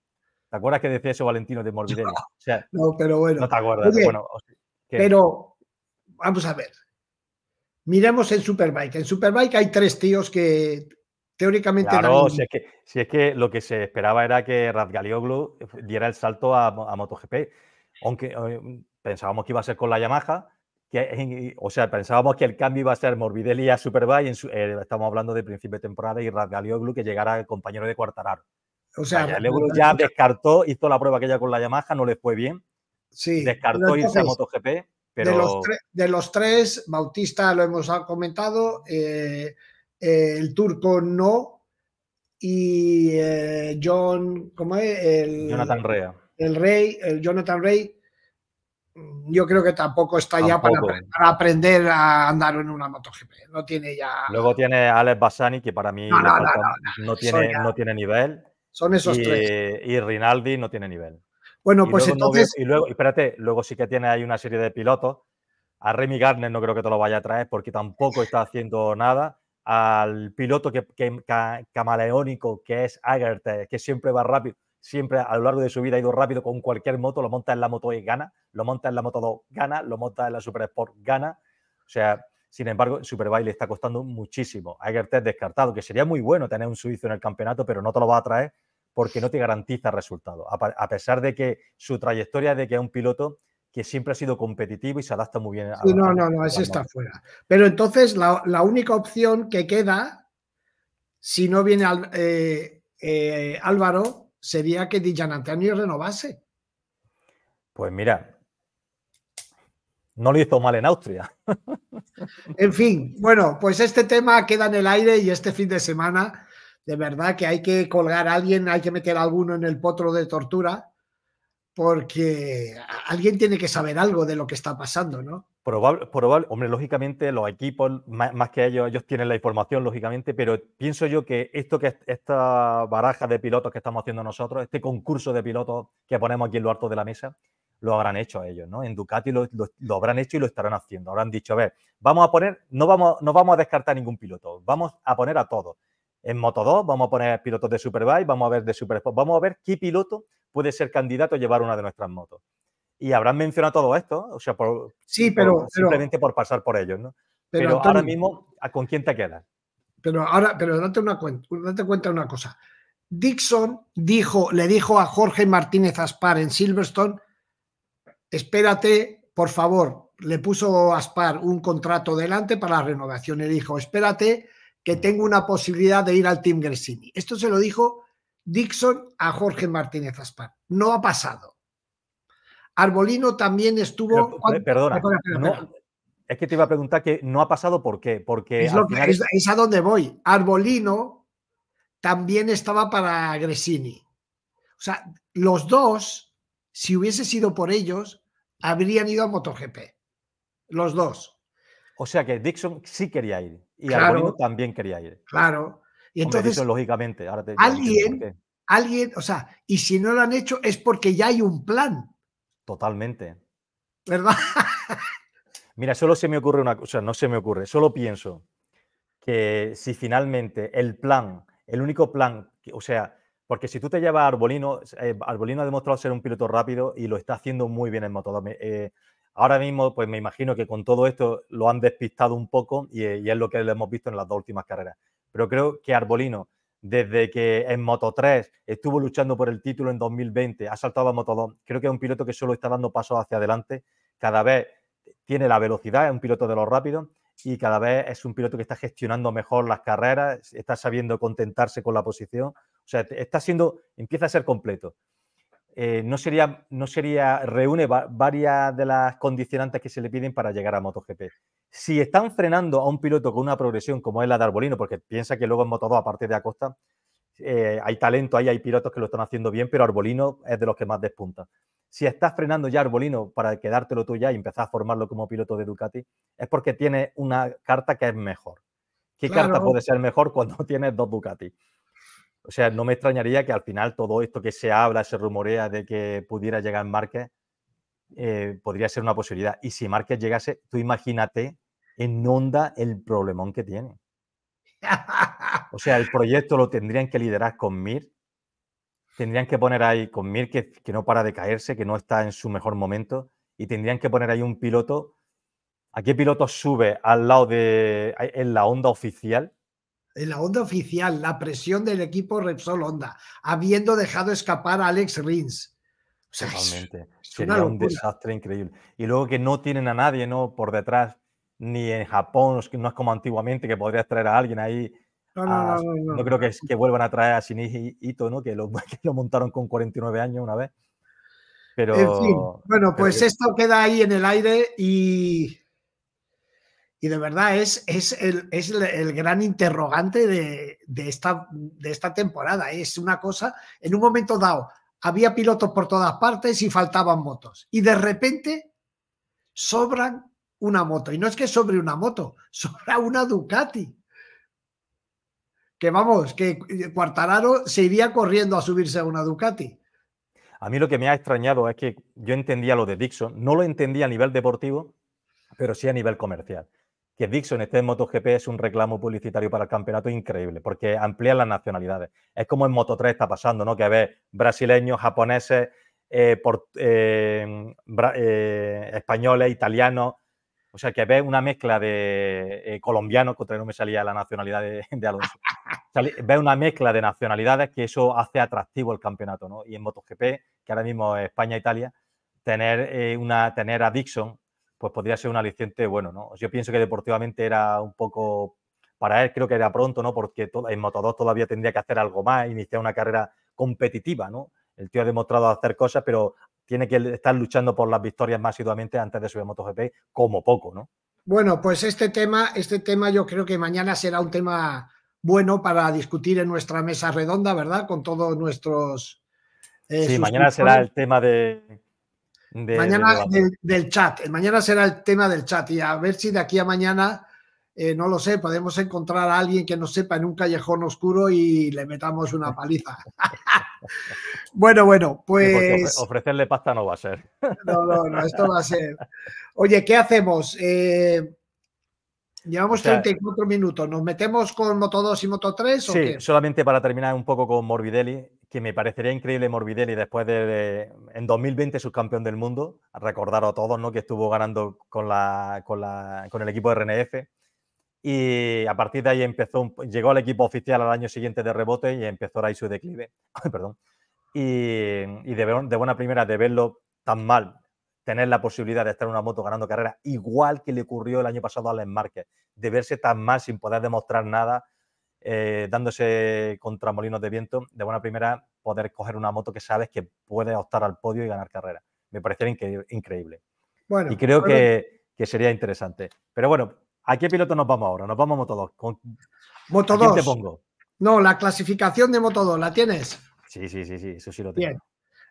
¿Te acuerdas que decía eso Valentino de Morbidelli? no, pero bueno. No te acuerdas. pero vamos a ver. Miremos en Superbike. En Superbike hay tres tíos que teóricamente. Claro, si es, que, si es que lo que se esperaba era que Radgalioglu diera el salto a, MotoGP. Aunque eh, pensábamos que iba a ser con la Yamaha, eh, eh, o sea, pensábamos que el cambio iba a ser Morbidelli a Superbike, en eh, estamos hablando de principio de temporada y Radgalioglu que llegara el compañero de Cuartararo. O sea, ya descartó, hizo la prueba que aquella con la Yamaha, no le fue bien. Sí. Descartó y irse a MotoGP, pero... De los, tres, Bautista lo hemos comentado, el turco no, y John, ¿cómo es? El, Jonathan Rea. El rey, el Jonathan Rey Mm, yo creo que tampoco está ya para, aprender a andar en una MotoGP. No tiene ya. Luego tiene Alex Bassani, que para mí no, tiene, no tiene nivel. Son esos y, tres. Y Rinaldi no tiene nivel. Bueno, pues entonces. y luego, espérate, luego sí que tiene ahí una serie de pilotos. A Remy Gardner no creo que te lo vaya a traer porque tampoco está haciendo nada. Al piloto que, camaleónico que es Agert, que siempre va rápido, siempre a lo largo de su vida ha ido rápido con cualquier moto, lo monta en la moto y gana, lo monta en la moto 2, gana, lo monta en la Super Sport, gana. O sea, sin embargo, super Superbike le está costando muchísimo. Egertet descartado, que sería muy bueno tener un suizo en el campeonato, pero no te lo va a traer porque no te garantiza resultados. A pesar de que su trayectoria de que es un piloto que siempre ha sido competitivo y se adapta muy bien. A, sí, no, no, no, ese está fuera. Pero entonces la, única opción que queda, si no viene eh, eh, Álvaro, sería que Dijan Antonio renovase. Pues mira, no lo hizo mal en Austria. en fin, bueno, pues este tema queda en el aire y este fin de semana, de verdad que hay que colgar a alguien, hay que meter a alguno en el potro de tortura, porque alguien tiene que saber algo de lo que está pasando, ¿no? Probable, hombre, lógicamente los equipos, más, que ellos, ellos tienen la información, lógicamente, pero pienso yo que esto que esta baraja de pilotos que estamos haciendo nosotros, este concurso de pilotos que ponemos aquí en lo alto de la mesa, lo habrán hecho ellos, ¿no? En Ducati lo, habrán hecho y lo estarán haciendo. Habrán dicho, a ver, vamos a poner, no vamos, no vamos a descartar ningún piloto, vamos a poner a todos. En Moto 2 vamos a poner pilotos de Superbike, vamos a ver de Super vamos a ver qué piloto puede ser candidato a llevar una de nuestras motos y habrán mencionado todo esto, o sea, por, sí, simplemente por pasar por ellos, ¿no? Pero, ahora mismo, ¿con quién te quedas? Pero ahora, pero date, una cuenta, date cuenta de una cosa. Dixon dijo, le dijo a Jorge Martínez Aspar en Silverstone, espérate, por favor, le puso Aspar un contrato delante para la renovación. Le dijo, espérate, que tengo una posibilidad de ir al Team Gresini. Esto se lo dijo Dixon a Jorge Martínez Aspar. No ha pasado. Arbolino también estuvo. perdona, es que te iba a preguntar que no ha pasado por qué. Porque es, a donde voy. Arbolino también estaba para Gresini. O sea, los dos, si hubiese sido por ellos, habrían ido a MotoGP. Los dos. O sea que Dixon sí quería ir y Arbolino también quería ir. Claro. Y entonces, lógicamente, alguien, alguien, o sea, y si no lo han hecho es porque ya hay un plan. Totalmente. ¿Verdad? Mira, solo se me ocurre una cosa, no se me ocurre, solo pienso que si finalmente el plan, el único plan, o sea, porque si tú te llevas a Arbolino, eh, Arbolino ha demostrado ser un piloto rápido y lo está haciendo muy bien en moto. Eh, ahora mismo, pues me imagino que con todo esto lo han despistado un poco y, eh, y es lo que le hemos visto en las dos últimas carreras. Pero creo que Arbolino, desde que en Moto 3 estuvo luchando por el título en 2020, ha saltado a Moto 2. Creo que es un piloto que solo está dando pasos hacia adelante. Cada vez tiene la velocidad, es un piloto de los rápidos y cada vez es un piloto que está gestionando mejor las carreras, está sabiendo contentarse con la posición. O sea, está siendo, empieza a ser completo. Eh, no sería, no sería, reúne varias de las condicionantes que se le piden para llegar a MotoGP. Si están frenando a un piloto con una progresión como es la de Arbolino, porque piensa que luego en Moto2, a partir de Acosta, eh, hay talento ahí, hay pilotos que lo están haciendo bien, pero Arbolino es de los que más despunta. Si estás frenando ya Arbolino para quedártelo tú ya y empezar a formarlo como piloto de Ducati, es porque tiene una carta que es mejor. ¿Qué carta puede ser mejor cuando tienes dos Ducati? O sea, no me extrañaría que al final todo esto que se habla, se rumorea de que pudiera llegar Márquez, eh, podría ser una posibilidad. Y si Márquez llegase, tú imagínate en onda el problemón que tiene. O sea, el proyecto lo tendrían que liderar con Mir. Tendrían que poner ahí con Mir, que, que no para de caerse, que no está en su mejor momento. Y tendrían que poner ahí un piloto. ¿A qué piloto sube al lado de. en la onda oficial? en la onda oficial, la presión del equipo Repsol Honda, habiendo dejado escapar a Alex Rins. Sería un desastre increíble. Y luego que no tienen a nadie ¿no? por detrás, ni en Japón, no es como antiguamente que podrías traer a alguien ahí. No, no, no, no, creo que, vuelvan a traer a Shinichi Ito, ¿no? que, lo, montaron con 49 años una vez. Pero, en fin, bueno, pues esto queda ahí en el aire y y de verdad es, es, el, es el, gran interrogante de, esta, de esta temporada. ¿eh? Es una cosa, en un momento dado, había pilotos por todas partes y faltaban motos. Y de repente sobran una moto. Y no es que sobre una moto, sobra una Ducati. Que vamos, que Cuartararo eh, se iría corriendo a subirse a una Ducati. A mí lo que me ha extrañado es que yo entendía lo de Dixon, no lo entendía a nivel deportivo, pero sí a nivel comercial que Dixon esté en MotoGP es un reclamo publicitario para el campeonato increíble, porque amplía las nacionalidades. Es como en Moto 3 está pasando, ¿no? Que ves brasileños, japoneses, eh, por, eh, eh, españoles, italianos. O sea, que ves una mezcla de colombianos, contra no me salía la nacionalidad de, Alonso. ves una mezcla de nacionalidades que eso hace atractivo el campeonato, Y en MotoGP, que ahora mismo es España-Italia, tener, una, tener a Dixon pues podría ser un aliciente bueno, ¿no? Yo pienso que deportivamente era un poco para él, creo que era pronto, ¿no? Porque todo, en Moto 2 todavía tendría que hacer algo más, iniciar una carrera competitiva, ¿no? El tío ha demostrado hacer cosas, pero tiene que estar luchando por las victorias más asiduamente antes de subir a MotoGP, como poco, ¿no? Bueno, pues este tema, este tema yo creo que mañana será un tema bueno para discutir en nuestra mesa redonda, ¿verdad? Con todos nuestros. Eh, sí, mañana será el tema de mañana eh, del, chat. Eh, mañana será el tema del chat y a ver si de aquí a mañana, eh, no lo sé, podemos encontrar a alguien que nos sepa en un callejón oscuro y le metamos una paliza. bueno, bueno, pues... ofrecerle pasta no va a ser. no, no, esto va a ser... Oye, ¿qué hacemos? Llevamos 34 minutos. ¿Nos metemos con Moto 2 y Moto 3? sí, solamente para terminar un poco con Morbidelli que me parecería increíble Morbidelli después de, en 2020 subcampeón del mundo, recordaros a todos, ¿no? Que estuvo ganando con, la, con, la, con el equipo de RNF y a partir de ahí empezó, llegó al equipo oficial al año siguiente de rebote y empezó ahí su declive, perdón, y, y de, de, buena primera de verlo tan mal, tener la posibilidad de estar en una moto ganando carrera igual que le ocurrió el año pasado a Alex Márquez, de verse tan mal sin poder demostrar nada eh, dándose contra molinos de viento, de buena primera poder coger una moto que sabes que puede optar al podio y ganar carrera. Me parecería increíble. y creo Que, sería interesante. Pero bueno, ¿a qué piloto nos vamos ahora? Nos vamos a Moto 2. Con... Moto 2. te pongo? No, la clasificación de Moto 2, ¿la tienes? Sí, sí, sí, sí, eso sí lo tengo. Bien.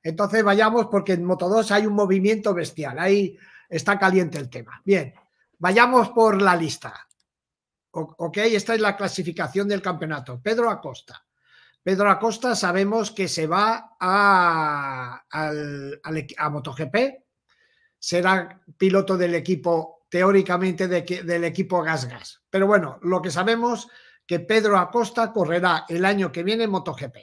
Entonces vayamos porque en Moto 2 hay un movimiento bestial. Ahí está caliente el tema. Bien, vayamos por la lista ok, esta es la clasificación del campeonato. Pedro Acosta. Pedro Acosta sabemos que se va a, a MotoGP, será piloto del equipo, teóricamente del equipo Gas Gas. Pero bueno, lo que sabemos que Pedro Acosta correrá el año que viene en MotoGP.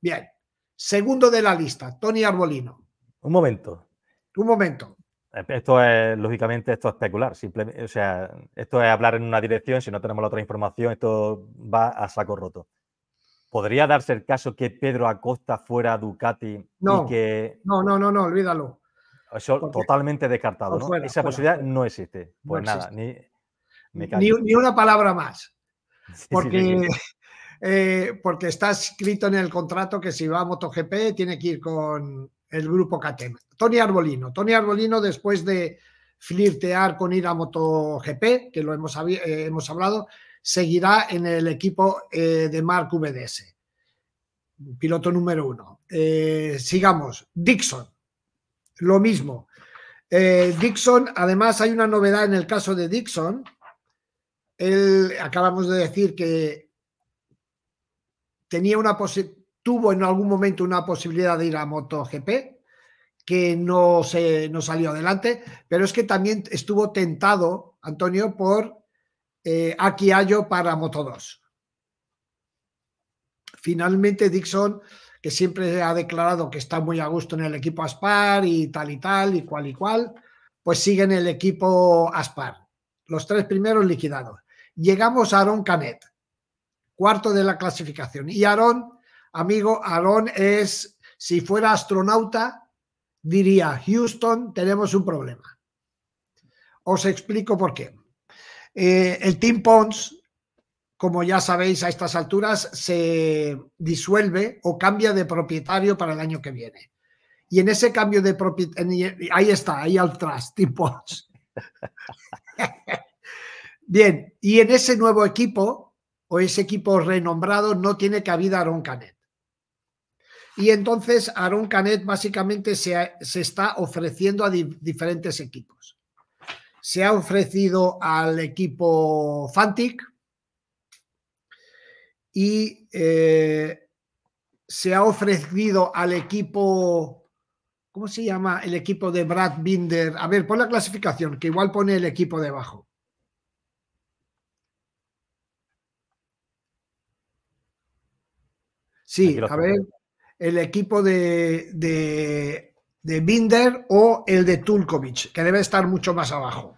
Bien, segundo de la lista, Tony Arbolino. Un momento. Un momento. Em, esto es, lógicamente, esto es especular. o sea, esto es hablar en una dirección. Si no tenemos la otra información, esto va a saco roto. ¿Podría darse el caso que Pedro Acosta fuera Ducati no, que. No, no, no, no, olvídalo. Eso totalmente descartado, Esa posibilidad no existe. Pues nada, Ni, ni, ni, una palabra más. Porque eh, porque está escrito en el contrato que si va a MotoGP tiene que ir con el grupo KTM. Tony Arbolino. Tony Arbolino, después de flirtear con ir a MotoGP, que lo hemos, eh, hemos hablado, seguirá en el equipo eh, de Mark VDS. Piloto número uno. sigamos. Dixon. Lo mismo. Dixon, además hay una novedad en el caso de Dixon. Él, acabamos de decir que tuvo en algún momento una posibilidad de ir a MotoGP que no se salió adelante, pero es que también estuvo tentado Antonio por eh, para Moto2. Finalmente Dixon, que siempre ha declarado que está muy a gusto en el equipo Aspar y tal y tal y cual y cual, pues sigue en el equipo Aspar. Los tres primeros liquidados. Llegamos a Aaron Canet cuarto de la clasificación. Y aaron amigo, aaron es, si fuera astronauta, diría, Houston, tenemos un problema. Os explico por qué. Eh, el Team Pons, como ya sabéis a estas alturas, se disuelve o cambia de propietario para el año que viene. Y en ese cambio de propietario, ahí está, ahí tras Team Pons. Bien, y en ese nuevo equipo o ese equipo renombrado no tiene cabida a Aaron Canet. Y entonces Aaron Canet básicamente se, se está ofreciendo a diferentes equipos. Se ha ofrecido al equipo Fantic y eh, se ha ofrecido al equipo, ¿cómo se llama? El equipo de Brad Binder. A ver, pon la clasificación, que igual pone el equipo debajo. Sí, a ver, el equipo de, Binder o el de Tulkovic, que debe estar mucho más abajo.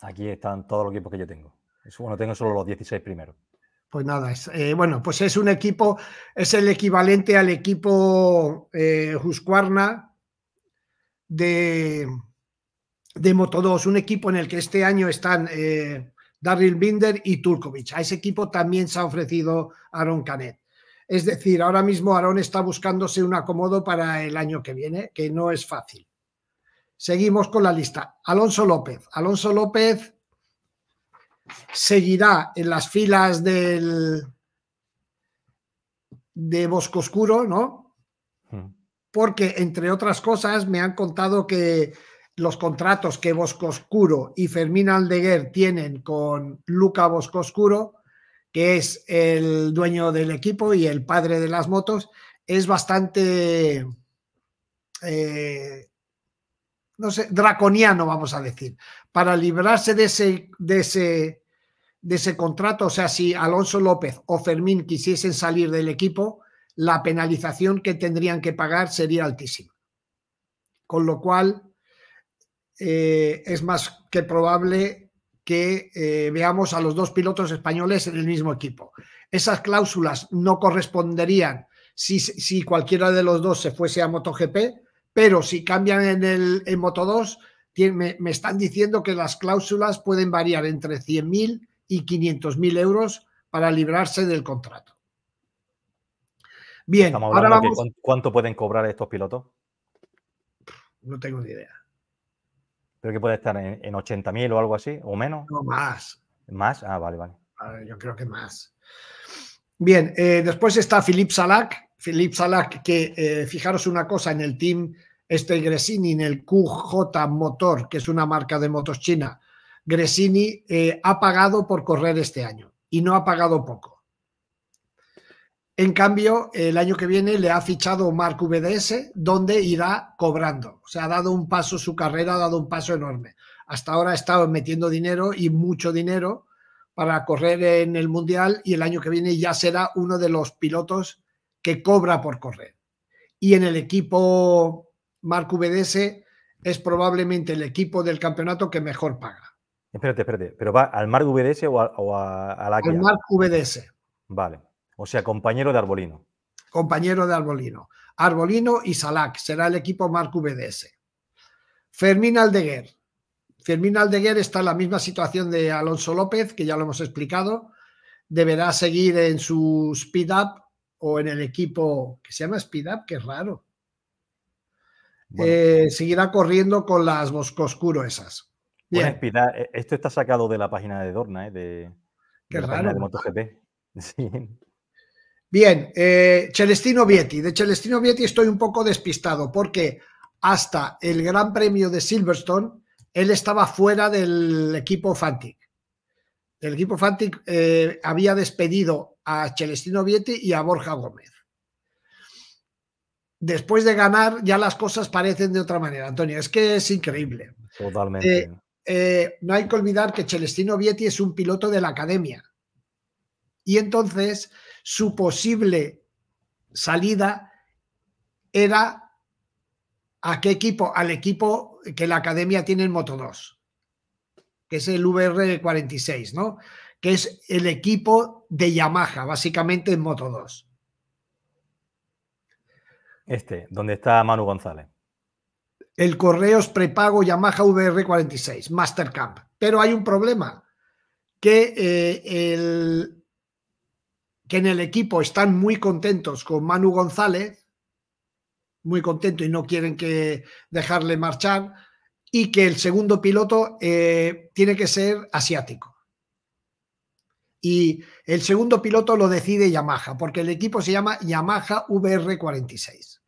Aquí están todos los equipos que yo tengo. Bueno, tengo solo los 16 primeros. Pues nada, es, eh, bueno, pues es un equipo, es el equivalente al equipo eh, Husqvarna de, de Moto2, un equipo en el que este año están eh, Darryl Binder y Turkovic. A ese equipo también se ha ofrecido Aaron Canet. Es decir, ahora mismo Aaron está buscándose un acomodo para el año que viene, que no es fácil. Seguimos con la lista. Alonso López. Alonso López seguirá en las filas del de Bosco Oscuro, ¿no? Mm. Porque, entre otras cosas, me han contado que los contratos que Boscoscuro y Fermín Aldeguer tienen con Luca Boscoscuro, que es el dueño del equipo y el padre de las motos, es bastante, eh, no sé, draconiano, vamos a decir. Para librarse de ese, de ese, de ese contrato, o sea, si Alonso López o Fermín quisiesen salir del equipo, la penalización que tendrían que pagar sería altísima. Con lo cual, eh, es más que probable que eh, veamos a los dos pilotos españoles en el mismo equipo. Esas cláusulas no corresponderían si, cualquiera de los dos se fuese a MotoGP, pero si cambian en, el, Moto2, me, están diciendo que las cláusulas pueden variar entre 100.000 y 500.000 euros para librarse del contrato. Bien, ¿Cuánto pueden cobrar estos pilotos? No tengo ni idea. Creo que puede estar en, 80.000 o algo así, o menos. No, más. ¿Más? Ah, vale, vale. yo creo que más. Bien, eh, después está Philippe Salac. Philippe Salak, que eh, fijaros una cosa, en el team este Gresini, en el QJ Motor, que es una marca de motos china, Gresini eh, ha pagado por correr este año y no ha pagado poco. En cambio, el año que viene le ha fichado Mark VDS, donde irá cobrando. O sea, ha dado un paso, su carrera ha dado un paso enorme. Hasta ahora ha estado metiendo dinero y mucho dinero para correr en el Mundial y el año que viene ya será uno de los pilotos que cobra por correr. Y en el equipo Mark VDS es probablemente el equipo del campeonato que mejor paga. Espérate, espérate, pero va al Mark VDS o, a, la Al Mark VDS. Vale. O sea, compañero de Arbolino. Compañero de Arbolino. Arbolino y Salac será el equipo Marc VDS. Fermín Aldeguer. Fermín Aldeguer está en la misma situación de Alonso López, que ya lo hemos explicado. Deberá seguir en su speed up o en el equipo que se llama speed up, que es raro. Eh, seguirá corriendo con las Boscoscuro esas. Eh, esto está sacado de la página de Dorna, ¿eh? de, MotoGP. Bien, eh, Celestino Vietti. De Celestino Vietti estoy un poco despistado porque hasta el Gran Premio de Silverstone él estaba fuera del equipo Fantic. El equipo Fantic eh, había despedido a Celestino Vietti y a Borja Gómez. Después de ganar, ya las cosas parecen de otra manera, Antonio. Es que es increíble. Totalmente. Eh, no hay que olvidar que Celestino Vietti es un piloto de la academia. Y entonces su posible salida era a qué equipo, al equipo que la academia tiene en Moto 2, que es el VR46, ¿no? Que es el equipo de Yamaha, básicamente en Moto 2. Este, donde está Manu González. El correos prepago Yamaha VR46, Mastercamp. Pero hay un problema, que eh, el, que en el equipo están muy contentos con Manu González, muy contento y no quieren que dejarle marchar, y que el segundo piloto eh, tiene que ser asiático. Y el segundo piloto lo decide Yamaha, porque el equipo se llama Yamaha VR46.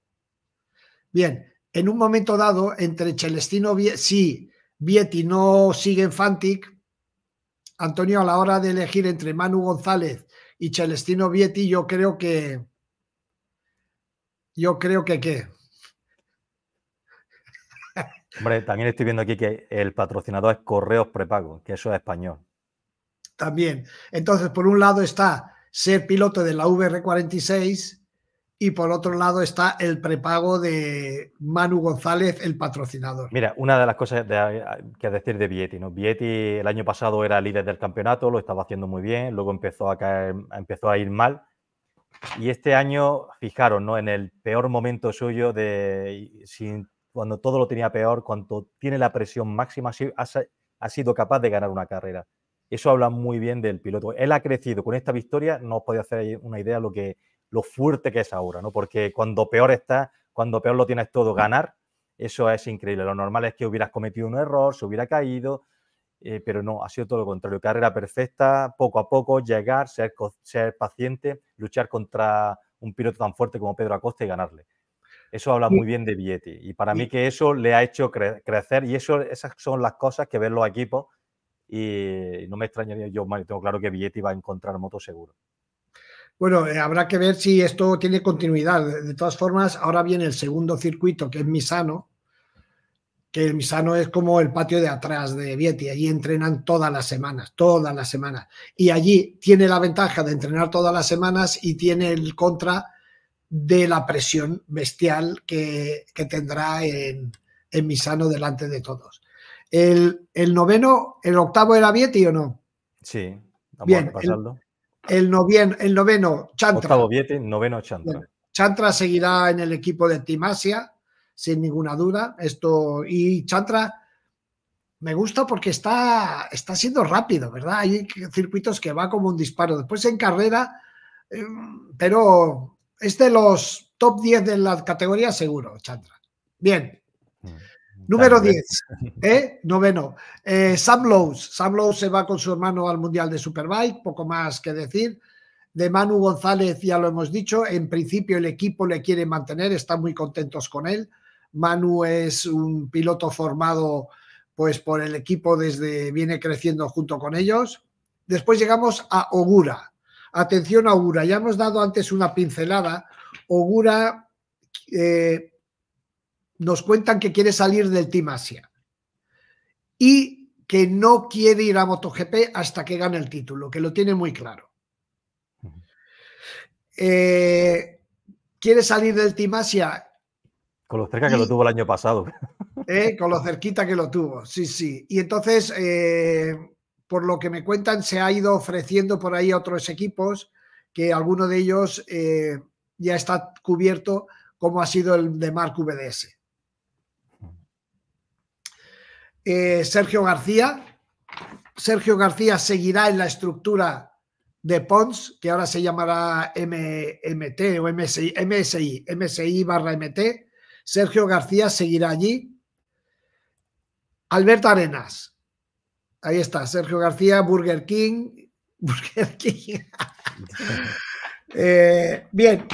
Bien, en un momento dado, entre Celestino, si Vietti no sigue en Fantic, Antonio, a la hora de elegir entre Manu González y Celestino Vietti, yo creo que. Yo creo que qué. Hombre, también estoy viendo aquí que el patrocinador es Correos Prepago, que eso es español. También. Entonces, por un lado está ser piloto de la VR46 y por otro lado está el prepago de Manu González, el patrocinador. Mira, una de las cosas de, que decir de Vietti, ¿no? Vietti el año pasado era líder del campeonato, lo estaba haciendo muy bien, luego empezó a empezó a ir mal. Y este año, fijaron ¿no? En el peor momento suyo de cuando todo lo tenía peor, cuando tiene la presión máxima, ha, ha sido capaz de ganar una carrera. Eso habla muy bien del piloto. Él ha crecido. Con esta victoria no os podéis hacer una idea lo que lo fuerte que es ahora, ¿no? Porque cuando peor está, cuando peor lo tienes todo, ganar, eso es increíble. Lo normal es que hubieras cometido un error, se hubiera caído, eh, pero no, ha sido todo lo contrario. Carrera perfecta, poco a poco, llegar, ser, ser paciente, luchar contra un piloto tan fuerte como Pedro Acosta y ganarle. Eso habla muy bien de Vietti y para mí que eso le ha hecho crecer y eso, esas son las cosas que ven los equipos y no me extrañaría yo, tengo claro que Vietti va a encontrar moto seguro. Bueno, eh, habrá que ver si esto tiene continuidad. De todas formas, ahora viene el segundo circuito, que es Misano, que el Misano es como el patio de atrás de Vieti. Allí entrenan todas las semanas, todas las semanas. Y allí tiene la ventaja de entrenar todas las semanas y tiene el contra de la presión bestial que, tendrá en, Misano delante de todos. El, noveno, el octavo era Vieti o no? Sí, vamos Bien, a el, novien, el noveno, Chantra. Octavo noveno Chantra. Chantra seguirá en el equipo de timasia sin ninguna duda. Esto, y Chantra me gusta porque está, está siendo rápido, ¿verdad? Hay circuitos que va como un disparo. Después en carrera, eh, pero es de los top 10 de la categoría seguro, Chantra. Bien. Mm. Número 10, ¿eh? noveno. Eh, Sam Lowe's. Sam Lowe se va con su hermano al Mundial de Superbike, poco más que decir. De Manu González, ya lo hemos dicho, en principio el equipo le quiere mantener, están muy contentos con él. Manu es un piloto formado pues por el equipo desde viene creciendo junto con ellos. Después llegamos a Ogura. Atención a Ogura, ya hemos dado antes una pincelada. Ogura eh, nos cuentan que quiere salir del Team Asia y que no quiere ir a MotoGP hasta que gane el título, que lo tiene muy claro. Eh, quiere salir del Team Asia. Con lo cerca que lo tuvo el año pasado. Eh, con lo cerquita que lo tuvo, sí, sí. Y entonces, eh, por lo que me cuentan, se ha ido ofreciendo por ahí a otros equipos, que alguno de ellos ya está cubierto, como ha sido el de Mark VDS. Eh, Sergio García. Sergio García seguirá en la estructura de Pons, que ahora se llamará MMT o MSI, MSI, barra MT. Sergio García seguirá allí. Alberto Arenas. Ahí está, Sergio García, Burger King. Burger King. Eh, bien,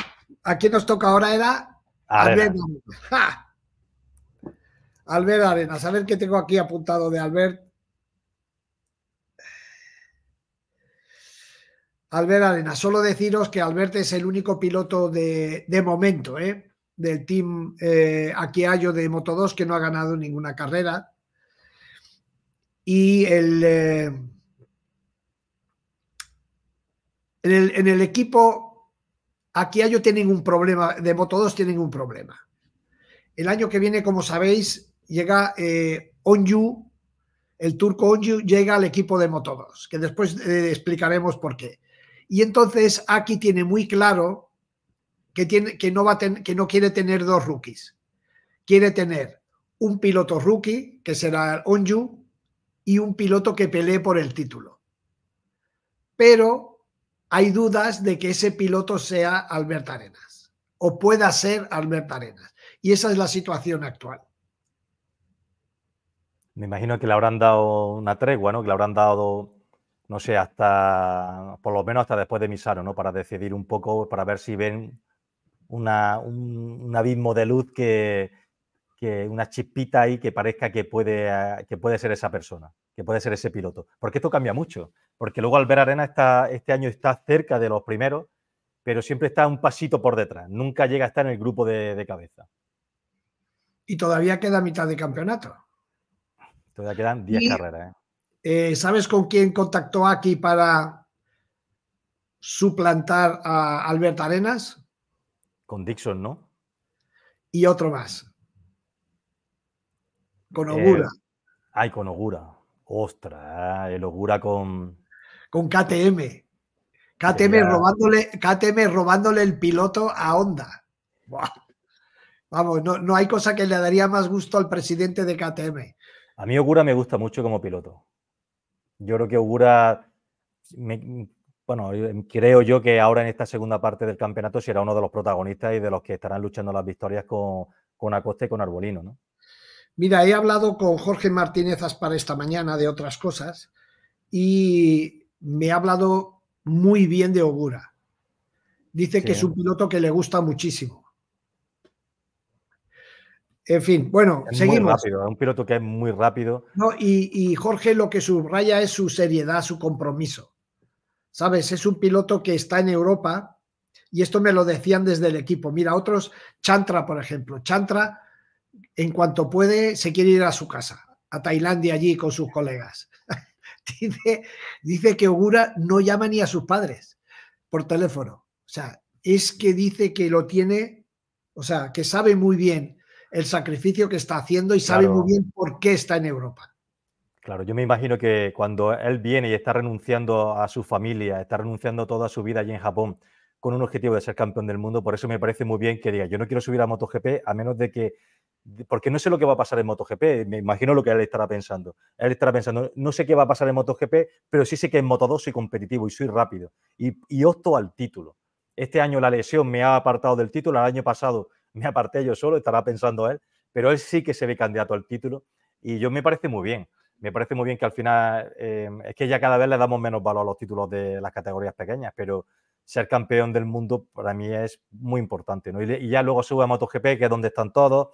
aquí nos toca ahora era Arenas. Albert Arenas, a ver qué tengo aquí apuntado de Albert. Albert Arenas, solo deciros que Albert es el único piloto de, momento ¿eh? del team eh, Aquiayo de Moto2 que no ha ganado ninguna carrera. Y el, eh, en, el, en el equipo Aquiayo tienen un problema, de Moto2 tienen un problema. El año que viene, como sabéis, llega eh, Onyu, el turco Onyu llega al equipo de Moto que después eh, explicaremos por qué. Y entonces aquí tiene muy claro que, tiene, que, no va que no quiere tener dos rookies. Quiere tener un piloto rookie, que será Onyu, y un piloto que pelee por el título. Pero hay dudas de que ese piloto sea Albert Arenas o pueda ser Albert Arenas. Y esa es la situación actual me imagino que le habrán dado una tregua, ¿no? Que le habrán dado, no sé, hasta, por lo menos hasta después de Misaro, ¿no? Para decidir un poco, para ver si ven un, abismo de luz que, una chispita ahí que parezca que puede, que puede ser esa persona, que puede ser ese piloto. Porque esto cambia mucho, porque luego Albert Arena está, este año está cerca de los primeros, pero siempre está un pasito por detrás, nunca llega a estar en el grupo de cabeza. Y todavía queda mitad de campeonato. Todavía quedan 10 carreras. ¿eh? ¿eh? sabes con quién contactó aquí para suplantar a Albert Arenas? Con Dixon, ¿no? Y otro más. Con eh, Ogura. ay, con Ogura. Ostras, el Ogura con. Con KTM. KTM, robándole, robándole el piloto a Honda. Vamos, no, no, hay cosa que le daría más gusto al presidente de KTM. A mí Ogura me gusta mucho como piloto. Yo creo que Ogura, bueno, creo yo que ahora en esta segunda parte del campeonato será uno de los protagonistas y de los que estarán luchando las victorias con, con Acosta y con Arbolino, Mira, he hablado con Jorge Martínez Aspar esta mañana de otras cosas y me ha hablado muy bien de Ogura. Dice que es un piloto que le gusta muchísimo. En fin, bueno, seguimos. un piloto que es muy rápido. No, y, Jorge lo que subraya es su seriedad, su compromiso. ¿Sabes? Es un piloto que está en Europa y esto me lo decían desde el equipo. Mira, otros, Chantra, por ejemplo. Chantra, en cuanto puede, se quiere ir a su casa, a Tailandia allí con sus colegas. dice, dice que Ogura no llama ni a sus padres por teléfono. O sea, es que dice que lo tiene, o sea, que sabe muy bien el sacrificio que está haciendo y sabe muy bien por qué está en Europa. Claro, yo me imagino que cuando él viene y está renunciando a su familia, está renunciando toda su vida allí en Japón con un objetivo de ser campeón del mundo, por eso me parece muy bien que diga, yo no quiero subir a MotoGP a menos de que, porque no sé lo que va a pasar en MotoGP, me imagino lo que él estará pensando. Él estará pensando, no sé qué va a pasar en MotoGP, pero sí sé que en Moto2 soy competitivo y soy rápido y, y opto al título. Este año la lesión me ha apartado del título, el año pasado me aparté yo solo, estará pensando él, pero él sí que se ve candidato al título y yo me parece muy bien. Me parece muy bien que al final eh, es que ya cada vez le damos menos valor a los títulos de las categorías pequeñas, pero ser campeón del mundo para mí es muy importante. ¿no? Y, ya luego sube a MotoGP, que es donde están todos.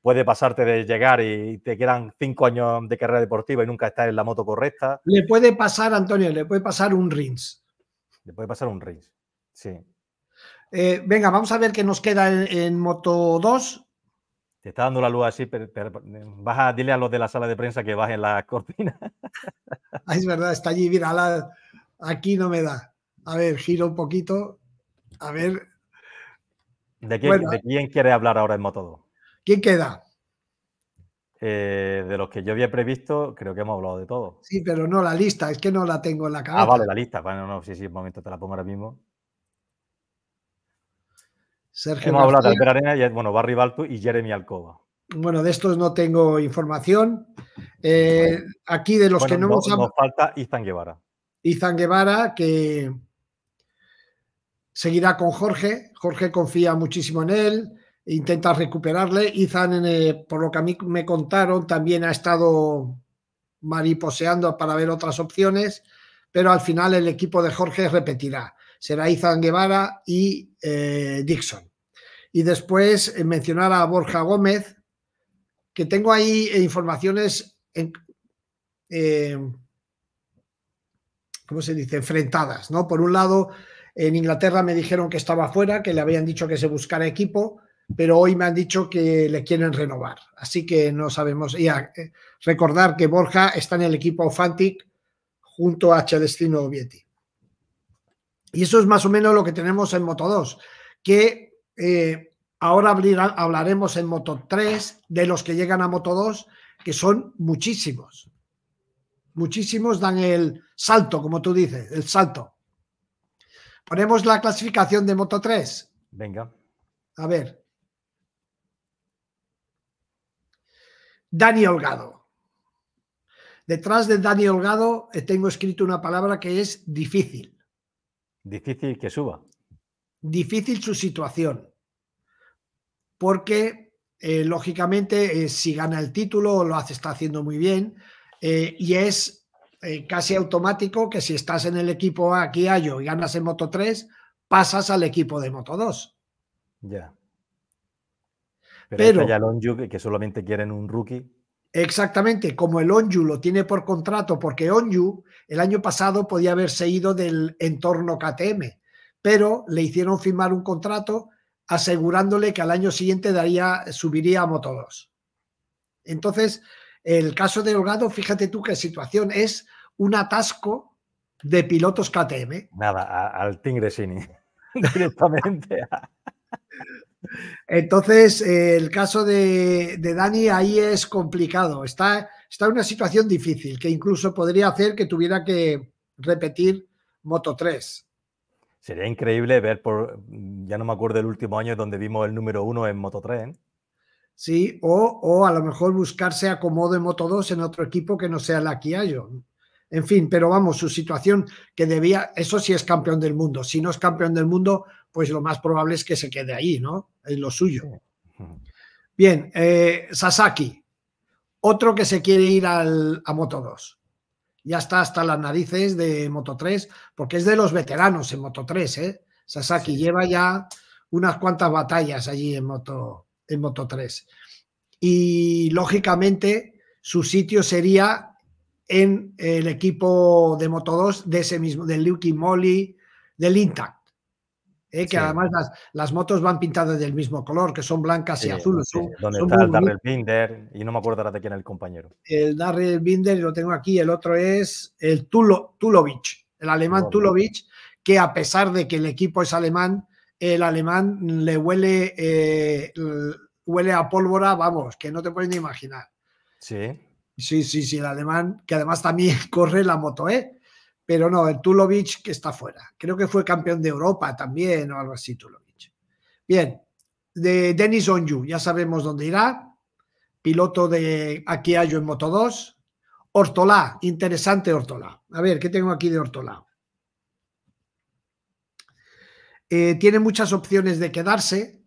Puede pasarte de llegar y te quedan cinco años de carrera deportiva y nunca estar en la moto correcta. Le puede pasar, Antonio, le puede pasar un rins. Le puede pasar un rins, sí. Eh, venga, vamos a ver qué nos queda en, Moto 2. Te está dando la luz así, pero, vas a, dile a los de la sala de prensa que bajen la cortina. Ah, es verdad, está allí, mira, aquí no me da. A ver, giro un poquito. A ver. ¿De quién, quiere hablar ahora en Moto 2? ¿Quién queda? Eh, de los que yo había previsto, creo que hemos hablado de todo. Sí, pero no la lista, es que no la tengo en la cabeza. Ah, vale, la lista. Bueno, no, sí, sí, un momento te la pongo ahora mismo. Hemos de Albert Arena, bueno, Barry y Jeremy Alcoba. Bueno, de estos no tengo información. Eh, aquí de los que no nos, hemos... nos falta Izan Guevara. Izan Guevara, que seguirá con Jorge. Jorge confía muchísimo en él, intenta recuperarle. Izan, eh, por lo que a mí me contaron, también ha estado mariposeando para ver otras opciones, pero al final el equipo de Jorge repetirá será Izan Guevara y eh, Dixon. Y después eh, mencionar a Borja Gómez, que tengo ahí eh, informaciones, ¿cómo se dice?, enfrentadas, ¿no? Por un lado, en Inglaterra me dijeron que estaba fuera, que le habían dicho que se buscara equipo, pero hoy me han dicho que le quieren renovar. Así que no sabemos. Y ah, recordar que Borja está en el equipo Fantic junto a Celestino Obietti. Y eso es más o menos lo que tenemos en Moto 2, que eh, ahora hablaremos en Moto 3 de los que llegan a Moto 2, que son muchísimos. Muchísimos dan el salto, como tú dices, el salto. Ponemos la clasificación de Moto 3. Venga. A ver. Dani Holgado. Detrás de Dani Holgado eh, tengo escrito una palabra que es difícil. Difícil que suba. Difícil su situación. Porque, eh, lógicamente, eh, si gana el título, lo hace, está haciendo muy bien. Eh, y es casi automático que si estás en el equipo aquí Ayo y ganas en Moto 3, pasas al equipo de Moto 2. Ya. Pero, ya que solamente quieren un rookie. Exactamente, como el Onyu lo tiene por contrato, porque Onyu el año pasado podía haberse ido del entorno KTM, pero le hicieron firmar un contrato asegurándole que al año siguiente daría, subiría a Moto 2. Entonces, el caso de Holgado, fíjate tú qué situación, es un atasco de pilotos KTM. Nada, al Tingresini, directamente. Entonces, eh, el caso de, Dani ahí es complicado. Está, está en una situación difícil que incluso podría hacer que tuviera que repetir Moto 3. Sería increíble ver por, ya no me acuerdo el último año donde vimos el número uno en Moto 3. ¿eh? Sí, o, o, a lo mejor buscarse acomodo en Moto 2 en otro equipo que no sea la que En fin, pero vamos, su situación que debía, eso sí es campeón del mundo. Si no es campeón del mundo, pues lo más probable es que se quede ahí, ¿no? Es lo suyo. Bien, eh, Sasaki, otro que se quiere ir al, a Moto 2. Ya está hasta las narices de Moto 3, porque es de los veteranos en Moto 3, ¿eh? Sasaki lleva ya unas cuantas batallas allí en Moto, en Moto 3. Y lógicamente su sitio sería en el equipo de Moto 2 de ese mismo, del Lucky Molly, del Intact ¿eh? que además las, motos van pintadas del mismo color, que son blancas y azules. donde está el Darrell Binder, y no me acuerdo ahora de quién es el compañero. El Darrell Binder, lo tengo aquí, el otro es el Tulo, el alemán Tulovich, que a pesar de que el equipo es alemán, el alemán le huele, eh, huele a pólvora, vamos, que no te puedes ni imaginar. Sí. Sí, sí, sí, el alemán, que además también corre la moto, ¿eh? pero no, el Tulovic que está fuera. Creo que fue campeón de Europa también o algo así, Tulovic. Bien, de Denis Onyu, ya sabemos dónde irá. Piloto de Ayo en Moto 2. Ortolá, interesante Ortolá. A ver, ¿qué tengo aquí de Ortolá? Eh, tiene muchas opciones de quedarse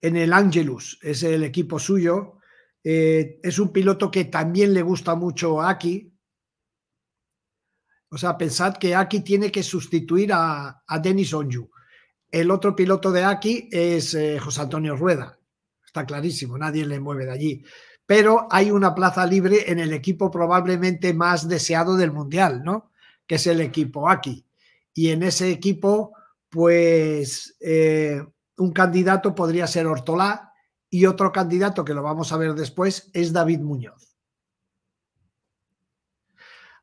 en el Angelus, es el equipo suyo. Eh, es un piloto que también le gusta mucho a Aki, o sea, pensad que aquí tiene que sustituir a, a Denis Onyu. El otro piloto de Aki es eh, José Antonio Rueda. Está clarísimo, nadie le mueve de allí. Pero hay una plaza libre en el equipo probablemente más deseado del Mundial, ¿no? Que es el equipo Aki. Y en ese equipo, pues eh, un candidato podría ser Ortolá y otro candidato que lo vamos a ver después es David Muñoz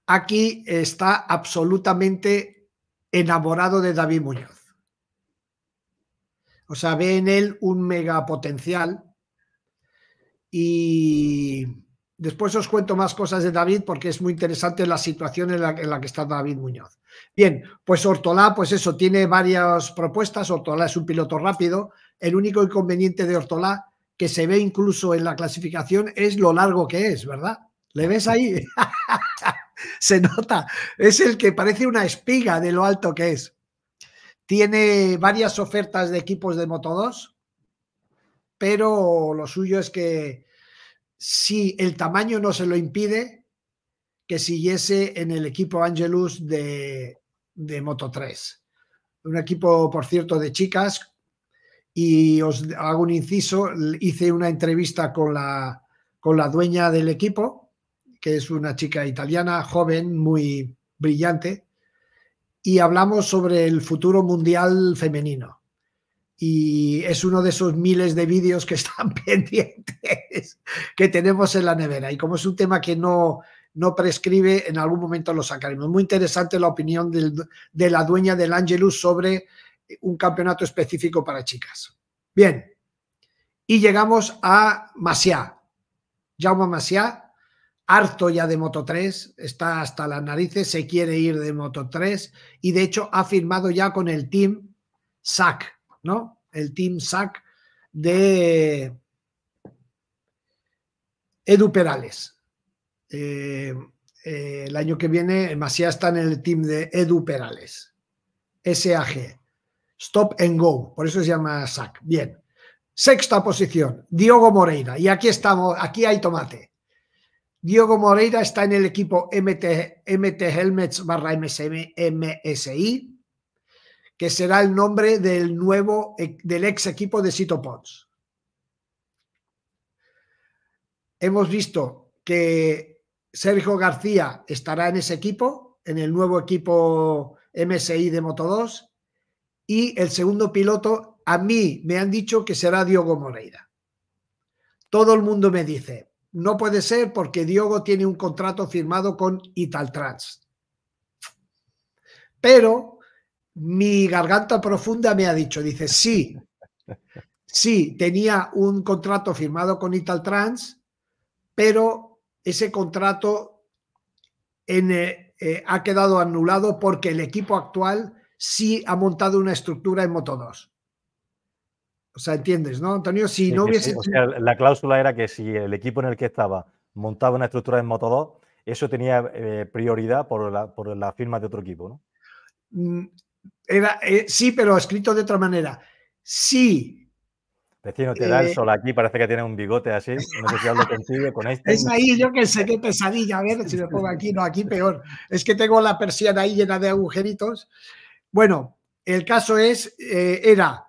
aquí está absolutamente enamorado de David Muñoz. O sea, ve en él un mega potencial. Y después os cuento más cosas de David porque es muy interesante la situación en la, que está David Muñoz. Bien, pues Ortolá, pues eso, tiene varias propuestas. Ortolá es un piloto rápido. El único inconveniente de Ortolá que se ve incluso en la clasificación es lo largo que es, ¿verdad? ¿Le ves ahí? Se nota. Es el que parece una espiga de lo alto que es. Tiene varias ofertas de equipos de Moto 2, pero lo suyo es que si el tamaño no se lo impide, que siguiese en el equipo Angelus de, de Moto 3. Un equipo, por cierto, de chicas. Y os hago un inciso, hice una entrevista con la, con la dueña del equipo que es una chica italiana, joven, muy brillante, y hablamos sobre el futuro mundial femenino. Y es uno de esos miles de vídeos que están pendientes que tenemos en la nevera. Y como es un tema que no, no prescribe, en algún momento lo sacaremos. Muy interesante la opinión de la dueña del Angelus sobre un campeonato específico para chicas. Bien, y llegamos a Masiá. Jaume Masiá harto ya de Moto 3, está hasta las narices, se quiere ir de Moto 3 y de hecho ha firmado ya con el Team SAC, ¿no? El Team SAC de Edu Perales. Eh, eh, el año que viene Masía está en el team de Edu Perales, SAG, Stop and Go, por eso se llama SAC. Bien. Sexta posición, Diogo Moreira. Y aquí estamos, aquí hay tomate. Diego Moreira está en el equipo MT, Helmets barra MSI, que será el nombre del nuevo, e, del ex equipo de Citopods. Hemos visto que Sergio García estará en ese equipo, en el nuevo equipo MSI de Moto 2, y el segundo piloto, a mí me han dicho que será Diego Moreira. Todo el mundo me dice, no puede ser porque Diogo tiene un contrato firmado con Italtrans. Pero mi garganta profunda me ha dicho, dice, sí, sí, tenía un contrato firmado con Italtrans, pero ese contrato eh, eh, ha quedado anulado porque el equipo actual sí ha montado una estructura en Moto 2. O sea, entiendes, ¿no, Antonio? Si no hubiese. la cláusula era que si el equipo en el que estaba montaba una estructura en Moto 2, eso tenía eh, prioridad por la, firma de otro equipo, ¿no? Mm, era, eh, sí, pero escrito de otra manera. Sí. Vecino, te da el eh, sol aquí, parece que tiene un bigote así. No sé si algo contigo, con este. Es ahí, yo que sé, qué pesadilla. A ver si me pongo aquí, no, aquí peor. Es que tengo la persiana ahí llena de agujeritos. Bueno, el caso es, era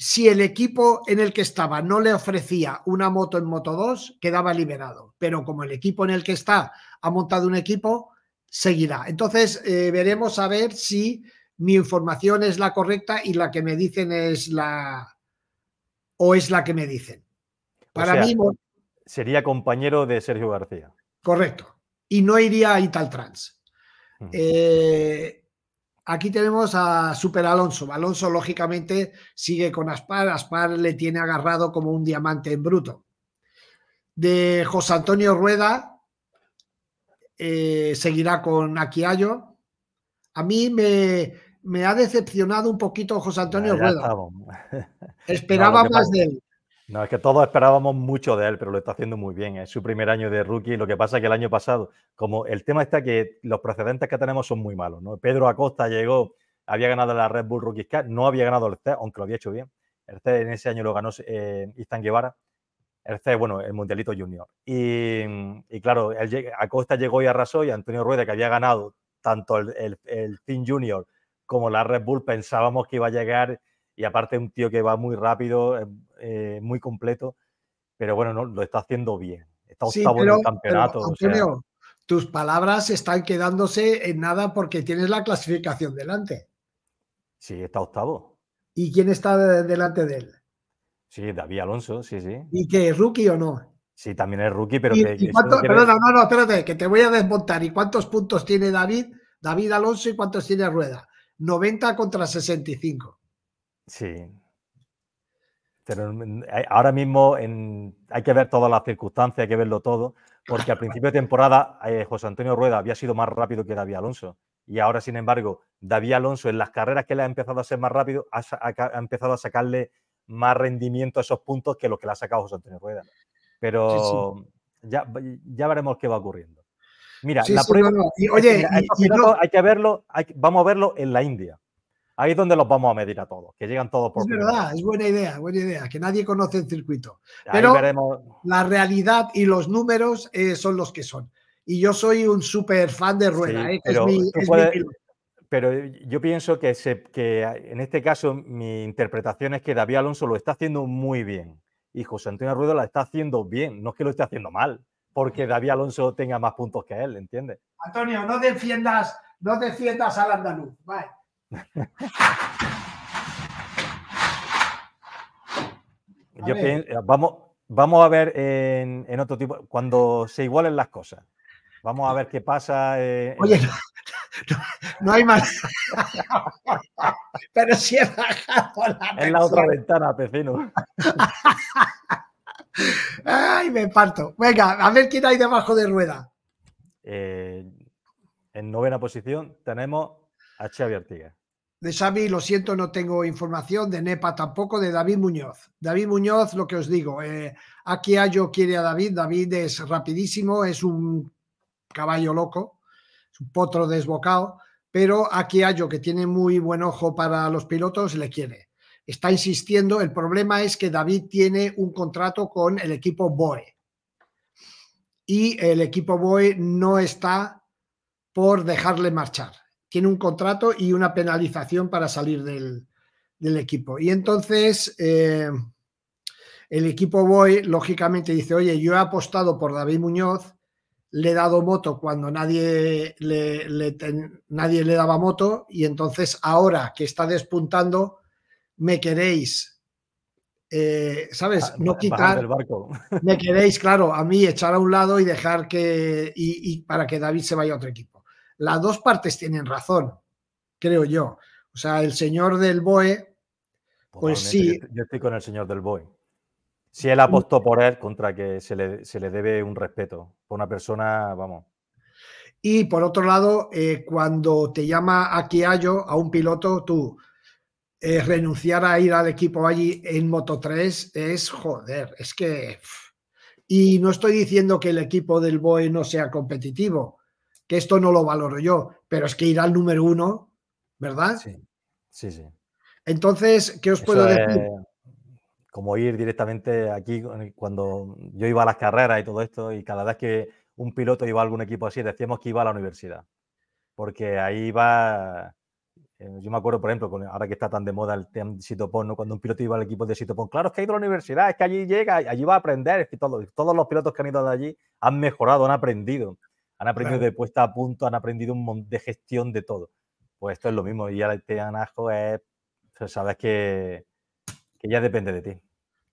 si el equipo en el que estaba no le ofrecía una moto en Moto 2, quedaba liberado. Pero como el equipo en el que está ha montado un equipo, seguirá. Entonces, eh, veremos a ver si mi información es la correcta y la que me dicen es la o es la que me dicen. Para mí sería compañero de Sergio García. Correcto. Y no iría a Italtrans. Hmm. Eh, Aquí tenemos a Super Alonso. Alonso, lógicamente, sigue con Aspar. Aspar le tiene agarrado como un diamante en bruto. De José Antonio Rueda, eh, seguirá con Aquiayo. A mí me, ha decepcionado un poquito José Antonio Rueda. Esperaba más de él. No, es que todos esperábamos mucho de él, pero lo está haciendo muy bien. Es su primer año de rookie. Lo que pasa es que el año pasado, como el tema está que los precedentes que tenemos son muy malos, ¿no? Pedro Acosta llegó, había ganado la Red Bull Rookie Cup, no había ganado el C, aunque lo había hecho bien. El C en ese año lo ganó eh, Istan Guevara. El C, bueno, el Mundialito Junior. Y, claro, Acosta llegó y arrasó y Antonio Rueda, que había ganado tanto el, el Team Junior como la Red Bull, pensábamos que iba a llegar y aparte un tío que va muy rápido, eh, muy completo, pero bueno, no, lo está haciendo bien. Está octavo en el campeonato. tus palabras están quedándose en nada porque tienes la clasificación delante. Sí, está octavo. ¿Y quién está delante de él? Sí, David Alonso, sí, sí. ¿Y que es rookie o no? Sí, también es rookie, pero no no, espérate, que te voy a desmontar. ¿Y cuántos puntos tiene David? David Alonso y cuántos tiene Rueda. 90 contra 65. Sí. Pero mm, eh, ahora mismo hay que ver todas las circunstancias, hay que verlo todo, porque al principio de temporada eh, José Antonio Rueda había sido más rápido que David Alonso. Y ahora, sin embargo, David Alonso, en las carreras que le ha empezado a ser más rápido, ha, empezado a sacarle más rendimiento a esos puntos que los que le ha sacado José Antonio Rueda. Pero Ya, veremos qué va ocurriendo. Mira, la prueba. oye, hay que verlo, vamos a verlo en la India. Ahí es donde los vamos a medir a todos, que llegan todos por. Es verdad, es buena idea, buena idea, que nadie conoce el circuito. Pero veremos... la realidad y los números eh, son los que son. Y yo soy un super fan de Rueda, eh, pero, yo pienso que, en este caso mi interpretación es que David Alonso lo está haciendo muy bien y José Antonio Rueda la está haciendo bien, no es que lo esté haciendo mal, porque David Alonso tenga más puntos que él, ¿entiendes? Antonio, no defiendas, no defiendas al andaluz, vale. Eh, vamos, a ver en, otro tipo, cuando se igualen las cosas. Vamos a ver qué pasa. Oye, no, hay más. Pero si he bajado la. En la otra ventana, vecino. Ay, me parto. Venga, a ver quién hay debajo de rueda. Eh, en novena posición tenemos a De Xavi, lo siento, no tengo información, de Nepa tampoco, de David Muñoz. David Muñoz, lo que os digo, eh, aquí Ayo quiere a David, David es rapidísimo, es un caballo loco, es un potro desbocado, pero aquí Ayo, que tiene muy buen ojo para los pilotos, le quiere. Está insistiendo, el problema es que David tiene un contrato con el equipo BOE y el equipo BOE no está por dejarle marchar tiene un contrato y una penalización para salir del, equipo. Y entonces eh, el equipo Boy, lógicamente, dice, oye, yo he apostado por David Muñoz, le he dado moto cuando nadie le, nadie le daba moto, y entonces ahora que está despuntando, me queréis eh, ¿sabes? Ah, no quitar. Barco. Me queréis, claro, a mí echar a un lado y dejar que. y para que David se vaya a otro equipo las dos partes tienen razón, creo yo. O sea, el señor del BOE, pues, pues sí. Yo estoy con el señor del BOE. Si él apostó mm. por él, contra que se le, se le debe un respeto. Por una persona, vamos. Y por otro lado, eh, cuando te llama a a un piloto, tú eh, renunciar a ir al equipo allí en Moto 3 es joder, es que. Y no estoy diciendo que el equipo del BOE no sea competitivo, que esto no lo valoro yo, pero es que ir al número uno, ¿verdad? Sí, sí, Entonces, ¿qué os puedo decir? como ir directamente aquí, cuando yo iba a las carreras y todo esto, y cada vez que un piloto iba a algún equipo así, decíamos que iba a la universidad, porque ahí va... Eh, yo me acuerdo, por ejemplo, ahora que está tan de moda el tema de Sitopon, cuando un piloto iba al equipo de Sitopon, claro, es que ha ido a la universidad, es que allí llega, allí va a aprender, es que todos los pilotos que han ido de allí han mejorado, han aprendido han aprendido de puesta a punto, han aprendido un montón de gestión de todo. Pues esto es lo mismo, y ya el a es, sabes que, ya depende de ti.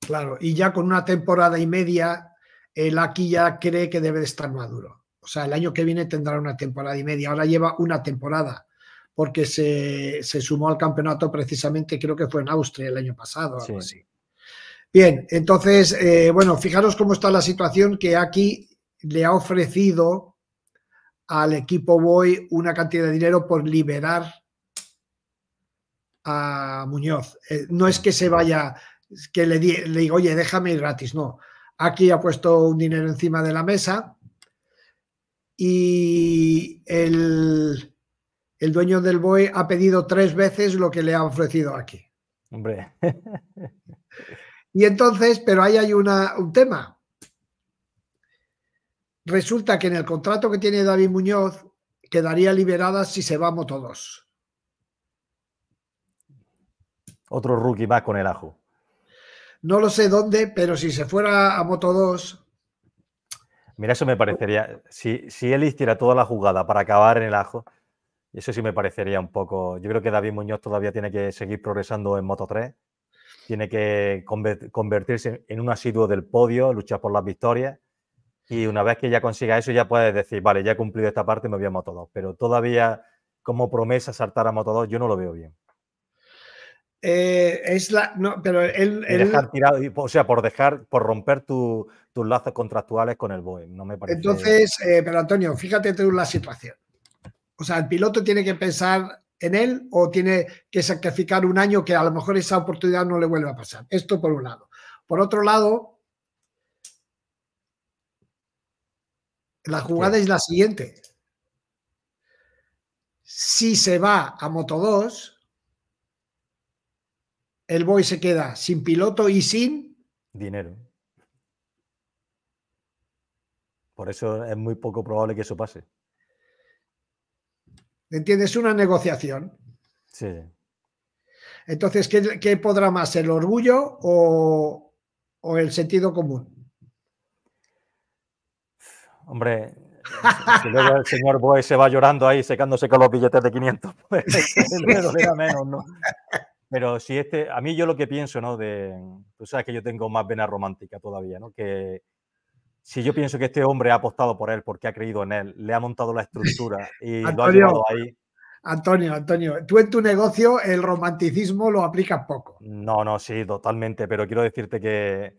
Claro, y ya con una temporada y media, el aquí ya cree que debe de estar maduro. O sea, el año que viene tendrá una temporada y media, ahora lleva una temporada porque se, sumó al campeonato precisamente, creo que fue en Austria el año pasado, algo así. Bien, entonces, eh, bueno, fijaros cómo está la situación que aquí le ha ofrecido al equipo Boy una cantidad de dinero por liberar a Muñoz. Eh, no es que se vaya, que le, diga, oye, déjame ir gratis, no. Aquí ha puesto un dinero encima de la mesa y el, el dueño del Boy ha pedido tres veces lo que le ha ofrecido aquí. Hombre. y entonces, pero ahí hay un tema resulta que en el contrato que tiene David Muñoz quedaría liberada si se va a Moto2. Otro rookie más con el ajo. No lo sé dónde, pero si se fuera a Moto 2. Mira, eso me parecería. Si, si él hiciera toda la jugada para acabar en el ajo, eso sí me parecería un poco. Yo creo que David Muñoz todavía tiene que seguir progresando en Moto 3. Tiene que convertirse en un asiduo del podio, luchar por las victorias y una vez que ya consiga eso, ya puedes decir, vale, ya he cumplido esta parte, me voy a Moto 2. Pero todavía, como promesa, saltar a Moto 2, yo no lo veo bien. Eh, es la. No, pero él. tirado, o sea, por dejar, por romper tus lazos contractuales con el Boeing, No me parece. Entonces, eh, pero Antonio, fíjate tú la situación. O sea, el piloto tiene que pensar en él o tiene que sacrificar un año que a lo mejor esa oportunidad no le vuelva a pasar. Esto por un lado. Por otro lado, La jugada es la siguiente. Si se va a Moto 2, el Boy se queda sin piloto y sin dinero. Por eso es muy poco probable que eso pase. ¿Entiendes? Una negociación. Sí. Entonces, ¿qué, podrá más? ¿El orgullo o el sentido común? Hombre, si luego el señor Boy se va llorando ahí secándose con los billetes de 500, pues le menos, ¿no? Pero si este, a mí yo lo que pienso, ¿no? De, tú sabes que yo tengo más vena romántica todavía, ¿no? Que si yo pienso que este hombre ha apostado por él porque ha creído en él, le ha montado la estructura y lo ha llevado ahí. Antonio, Antonio, tú en tu negocio el romanticismo lo aplicas poco. No, no, sí, totalmente, pero quiero decirte que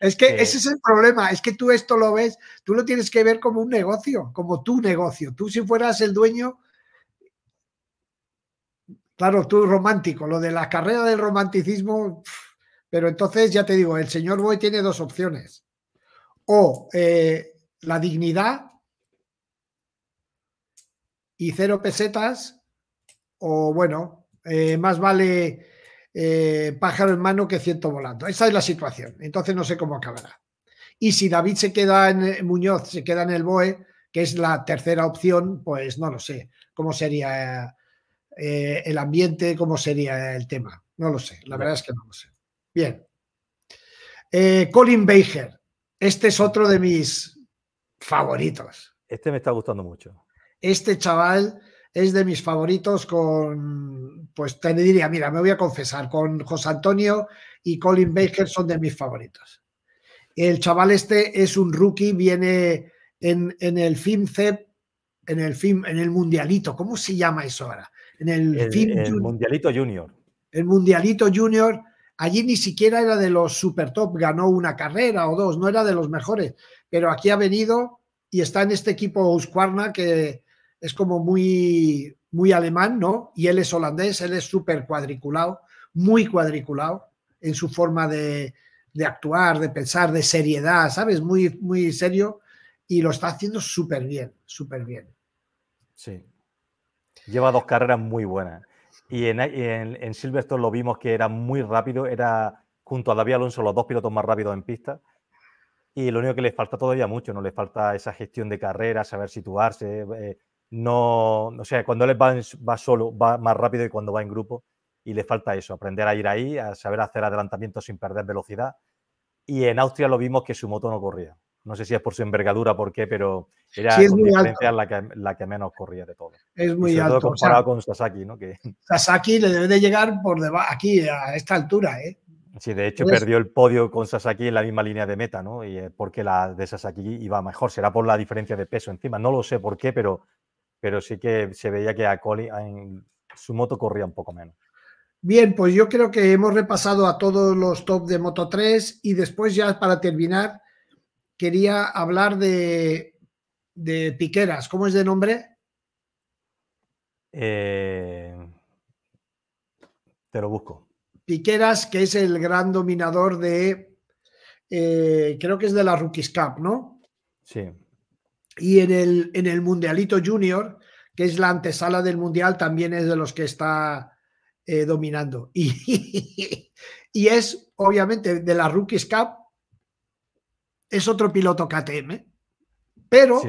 es que ese es el problema, es que tú esto lo ves, tú lo tienes que ver como un negocio, como tu negocio. Tú si fueras el dueño, claro, tú romántico, lo de la carrera del romanticismo, pero entonces ya te digo, el señor Boy tiene dos opciones. O eh, la dignidad y cero pesetas, o bueno, eh, más vale eh, pájaro en mano que ciento volando. Esa es la situación. Entonces no sé cómo acabará. Y si David se queda en eh, Muñoz, se queda en el BOE, que es la tercera opción, pues no lo sé. ¿Cómo sería eh, el ambiente? ¿Cómo sería el tema? No lo sé. La verdad es que no lo sé. Bien. Colin Baker. Este es otro de mis favoritos. Este me está gustando mucho. Este chaval es de mis favoritos con, pues te diría, mira, me voy a confesar, con José Antonio y Colin Baker son de mis favoritos. El chaval este es un rookie, viene en, en el FIMCEP, en el film, en el Mundialito, ¿cómo se llama eso ahora? En el, Mundialito Junior. El Mundialito Junior, allí ni siquiera era de los super top, ganó una carrera o dos, no era de los mejores, pero aquí ha venido y está en este equipo Husqvarna que, es como muy, muy alemán, ¿no? Y él es holandés, él es súper cuadriculado, muy cuadriculado en su forma de, actuar, de pensar, de seriedad, ¿sabes? Muy, muy serio y lo está haciendo súper bien, súper bien. Sí. Lleva dos carreras muy buenas. Y en, Silverstone lo vimos que era muy rápido, era junto a David Alonso los dos pilotos más rápidos en pista. Y lo único que les falta todavía mucho, ¿no? Les falta esa gestión de carrera, saber situarse, eh, no, o sea, cuando él va, solo, va más rápido que cuando va en grupo y le falta eso, aprender a ir ahí, a saber hacer adelantamientos sin perder velocidad. Y en Austria lo vimos que su moto no corría. No sé si es por su envergadura, por qué, pero era la, que, menos corría de todo. Es muy alto. comparado con Sasaki, ¿no? Que... Sasaki le debe de llegar por debajo, aquí, a esta altura, ¿eh? Sí, de hecho perdió el podio con Sasaki en la misma línea de meta, ¿no? Y porque la de Sasaki iba mejor. Será por la diferencia de peso encima. No lo sé por qué, pero pero sí que se veía que a Coli en su moto corría un poco menos. Bien, pues yo creo que hemos repasado a todos los top de Moto 3 y después ya para terminar quería hablar de, Piqueras. ¿Cómo es de nombre? Eh, te lo busco. Piqueras, que es el gran dominador de, eh, creo que es de la Rookies Cup, ¿no? Sí. Y en el, en el Mundialito Junior, que es la antesala del Mundial, también es de los que está eh, dominando. Y, y es, obviamente, de la Rookies Cup, es otro piloto KTM. Pero,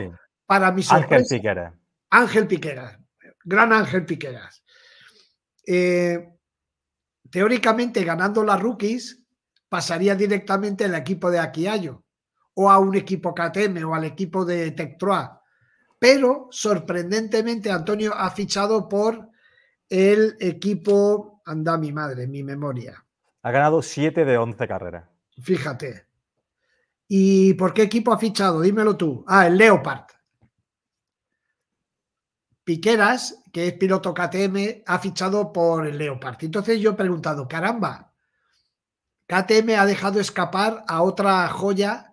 para mi sorpresa... Ángel Piquera. Ángel Piquera. Gran Ángel Piqueras. Eh, teóricamente, ganando la Rookies, pasaría directamente al equipo de Aquiayo o a un equipo KTM o al equipo de Tectroa. Pero sorprendentemente Antonio ha fichado por el equipo, anda mi madre, mi memoria. Ha ganado 7 de 11 carreras. Fíjate. ¿Y por qué equipo ha fichado? Dímelo tú. Ah, el Leopard. Piqueras, que es piloto KTM, ha fichado por el Leopard. Entonces yo he preguntado, caramba, KTM ha dejado escapar a otra joya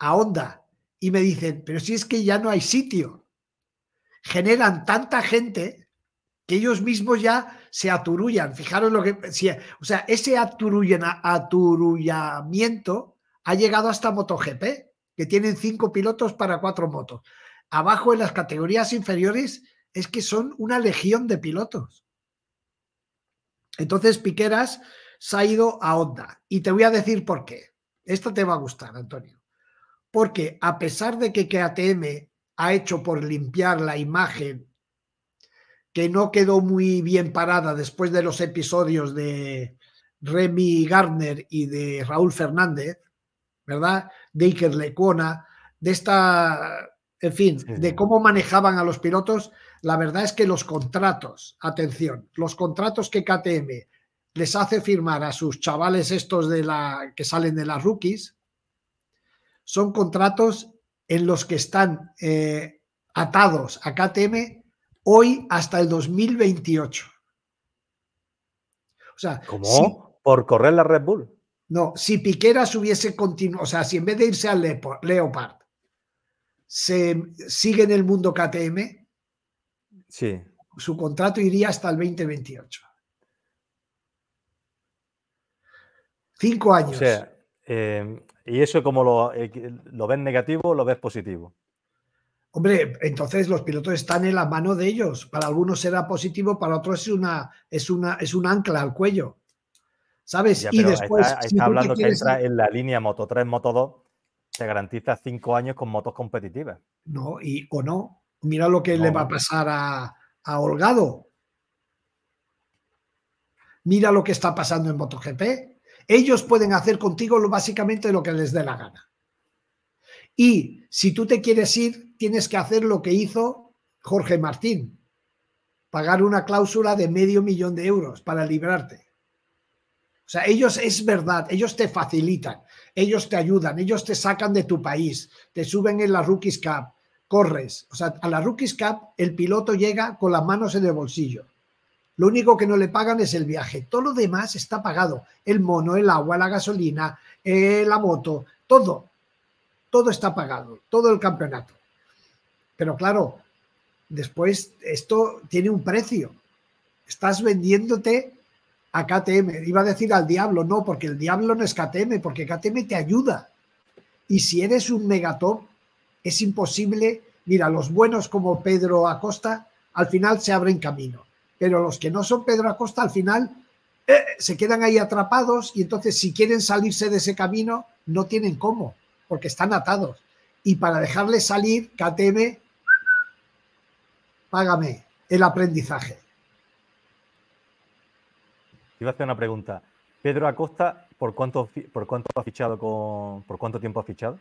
a onda y me dicen, pero si es que ya no hay sitio. Generan tanta gente que ellos mismos ya se aturullan. Fijaros lo que... o sea, ese aturullamiento ha llegado hasta MotoGP, que tienen cinco pilotos para cuatro motos. Abajo en las categorías inferiores es que son una legión de pilotos. Entonces Piqueras se ha ido a Honda. Y te voy a decir por qué. Esto te va a gustar, Antonio. Porque a pesar de que KTM ha hecho por limpiar la imagen que no quedó muy bien parada después de los episodios de Remy Gardner y de Raúl Fernández, ¿verdad? De Iker Lecuona, de esta, en fin, de cómo manejaban a los pilotos, la verdad es que los contratos, atención, los contratos que KTM les hace firmar a sus chavales estos de la que salen de las rookies, son contratos en los que están eh, atados a KTM hoy hasta el 2028. O sea, ¿Cómo? ¿Por correr la Red Bull? No, si Piqueras hubiese continuado, o sea, si en vez de irse al Leopard se sigue en el mundo KTM, su contrato iría hasta el 2028. Cinco años. O sea, Em, ¿Y eso como lo, eh, lo ves negativo lo ves positivo? Hombre, entonces los pilotos están en la mano de ellos. Para algunos será positivo, para otros es una, es una, es un ancla al cuello. ¿Sabes? y después. Está, hablando que entra en la línea Moto 3, Moto 2, se garantiza cinco años con motos competitivas. No, y o no. Mira lo que le va a pasar a, a Holgado. Mira lo que está pasando en MotoGP. Ellos pueden hacer contigo lo, básicamente lo que les dé la gana. Y si tú te quieres ir, tienes que hacer lo que hizo Jorge Martín, pagar una cláusula de medio millón de euros para librarte. O sea, ellos es verdad, ellos te facilitan, ellos te ayudan, ellos te sacan de tu país, te suben en la Rookies Cup, corres. O sea, a la Rookies Cup el piloto llega con las manos en el bolsillo. Lo único que no le pagan es el viaje. Todo lo demás está pagado. El mono, el agua, la gasolina, eh, la moto, todo. Todo está pagado. Todo el campeonato. Pero claro, después esto tiene un precio. Estás vendiéndote a KTM. Iba a decir al diablo, no, porque el diablo no es KTM, porque KTM te ayuda. Y si eres un megatop, es imposible. Mira, los buenos como Pedro Acosta al final se abren camino pero los que no son Pedro Acosta al final eh, se quedan ahí atrapados y entonces si quieren salirse de ese camino no tienen cómo, porque están atados. Y para dejarles salir, KTM, págame el aprendizaje. Iba a hacer una pregunta. Pedro Acosta, ¿por cuánto, por cuánto ha fichado con, por cuánto tiempo ha fichado?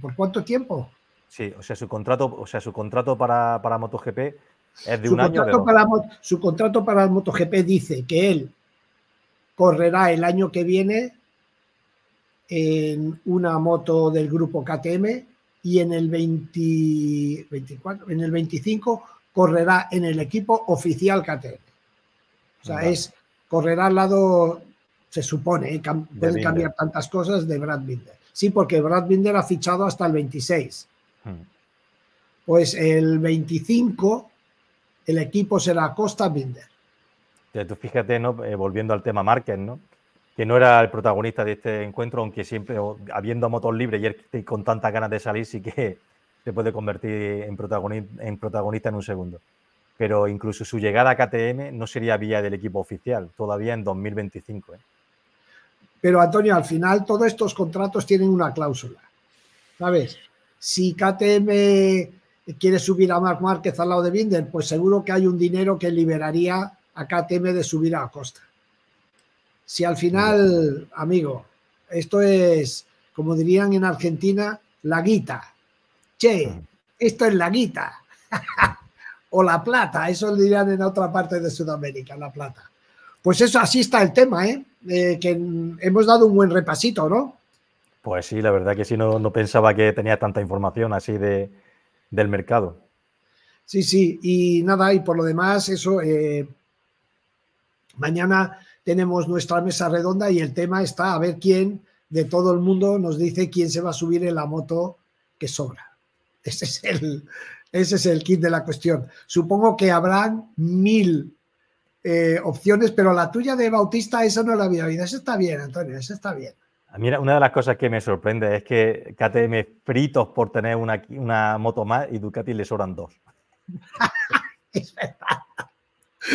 ¿Por cuánto tiempo? Sí, o sea, su contrato, o sea, su contrato para MotoGP su, contrato para, su contrato para el MotoGP dice que él correrá el año que viene en una moto del grupo KTM y en el 24, en el 25 correrá en el equipo oficial KTM. O sea, es correrá al lado, se supone, eh, de cambiar tantas cosas de Brad Binder. Sí, porque Brad Binder ha fichado hasta el 26. Hmm. Pues el 25 el equipo será Costa Binder. tú fíjate, ¿no? Eh, volviendo al tema Márquez, ¿no? que no era el protagonista de este encuentro, aunque siempre, habiendo motos libre y con tantas ganas de salir, sí que se puede convertir en protagonista, en un segundo. Pero incluso su llegada a KTM no sería vía del equipo oficial, todavía en 2025. ¿eh? Pero Antonio, al final todos estos contratos tienen una cláusula. ¿Sabes? Si KTM quiere subir a Mark Marquez al lado de Binder, pues seguro que hay un dinero que liberaría a KTM de subir a costa. Si al final, amigo, esto es, como dirían en Argentina, la guita. Che, esto es la guita. o la plata, eso dirían en otra parte de Sudamérica, la plata. Pues eso, así está el tema, ¿eh? ¿eh? que hemos dado un buen repasito, ¿no? Pues sí, la verdad que sí, no, no pensaba que tenía tanta información así de, del mercado. Sí, sí, y nada, y por lo demás, eso, eh, mañana tenemos nuestra mesa redonda y el tema está a ver quién de todo el mundo nos dice quién se va a subir en la moto que sobra. Ese es el, ese es el kit de la cuestión. Supongo que habrán mil eh, opciones, pero la tuya de Bautista, esa no la había oído. Esa está bien, Antonio, esa está bien una de las cosas que me sorprende es que KTM fritos por tener una, moto más y Ducati le sobran dos.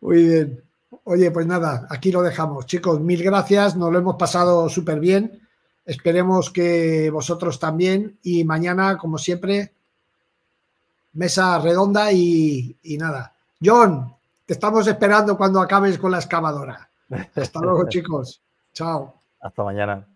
Muy bien. Oye, pues nada, aquí lo dejamos. Chicos, mil gracias. Nos lo hemos pasado súper bien. Esperemos que vosotros también. Y mañana, como siempre, mesa redonda y, y nada. John, te estamos esperando cuando acabes con la excavadora. Hasta luego, chicos. Chao. Hasta mañana.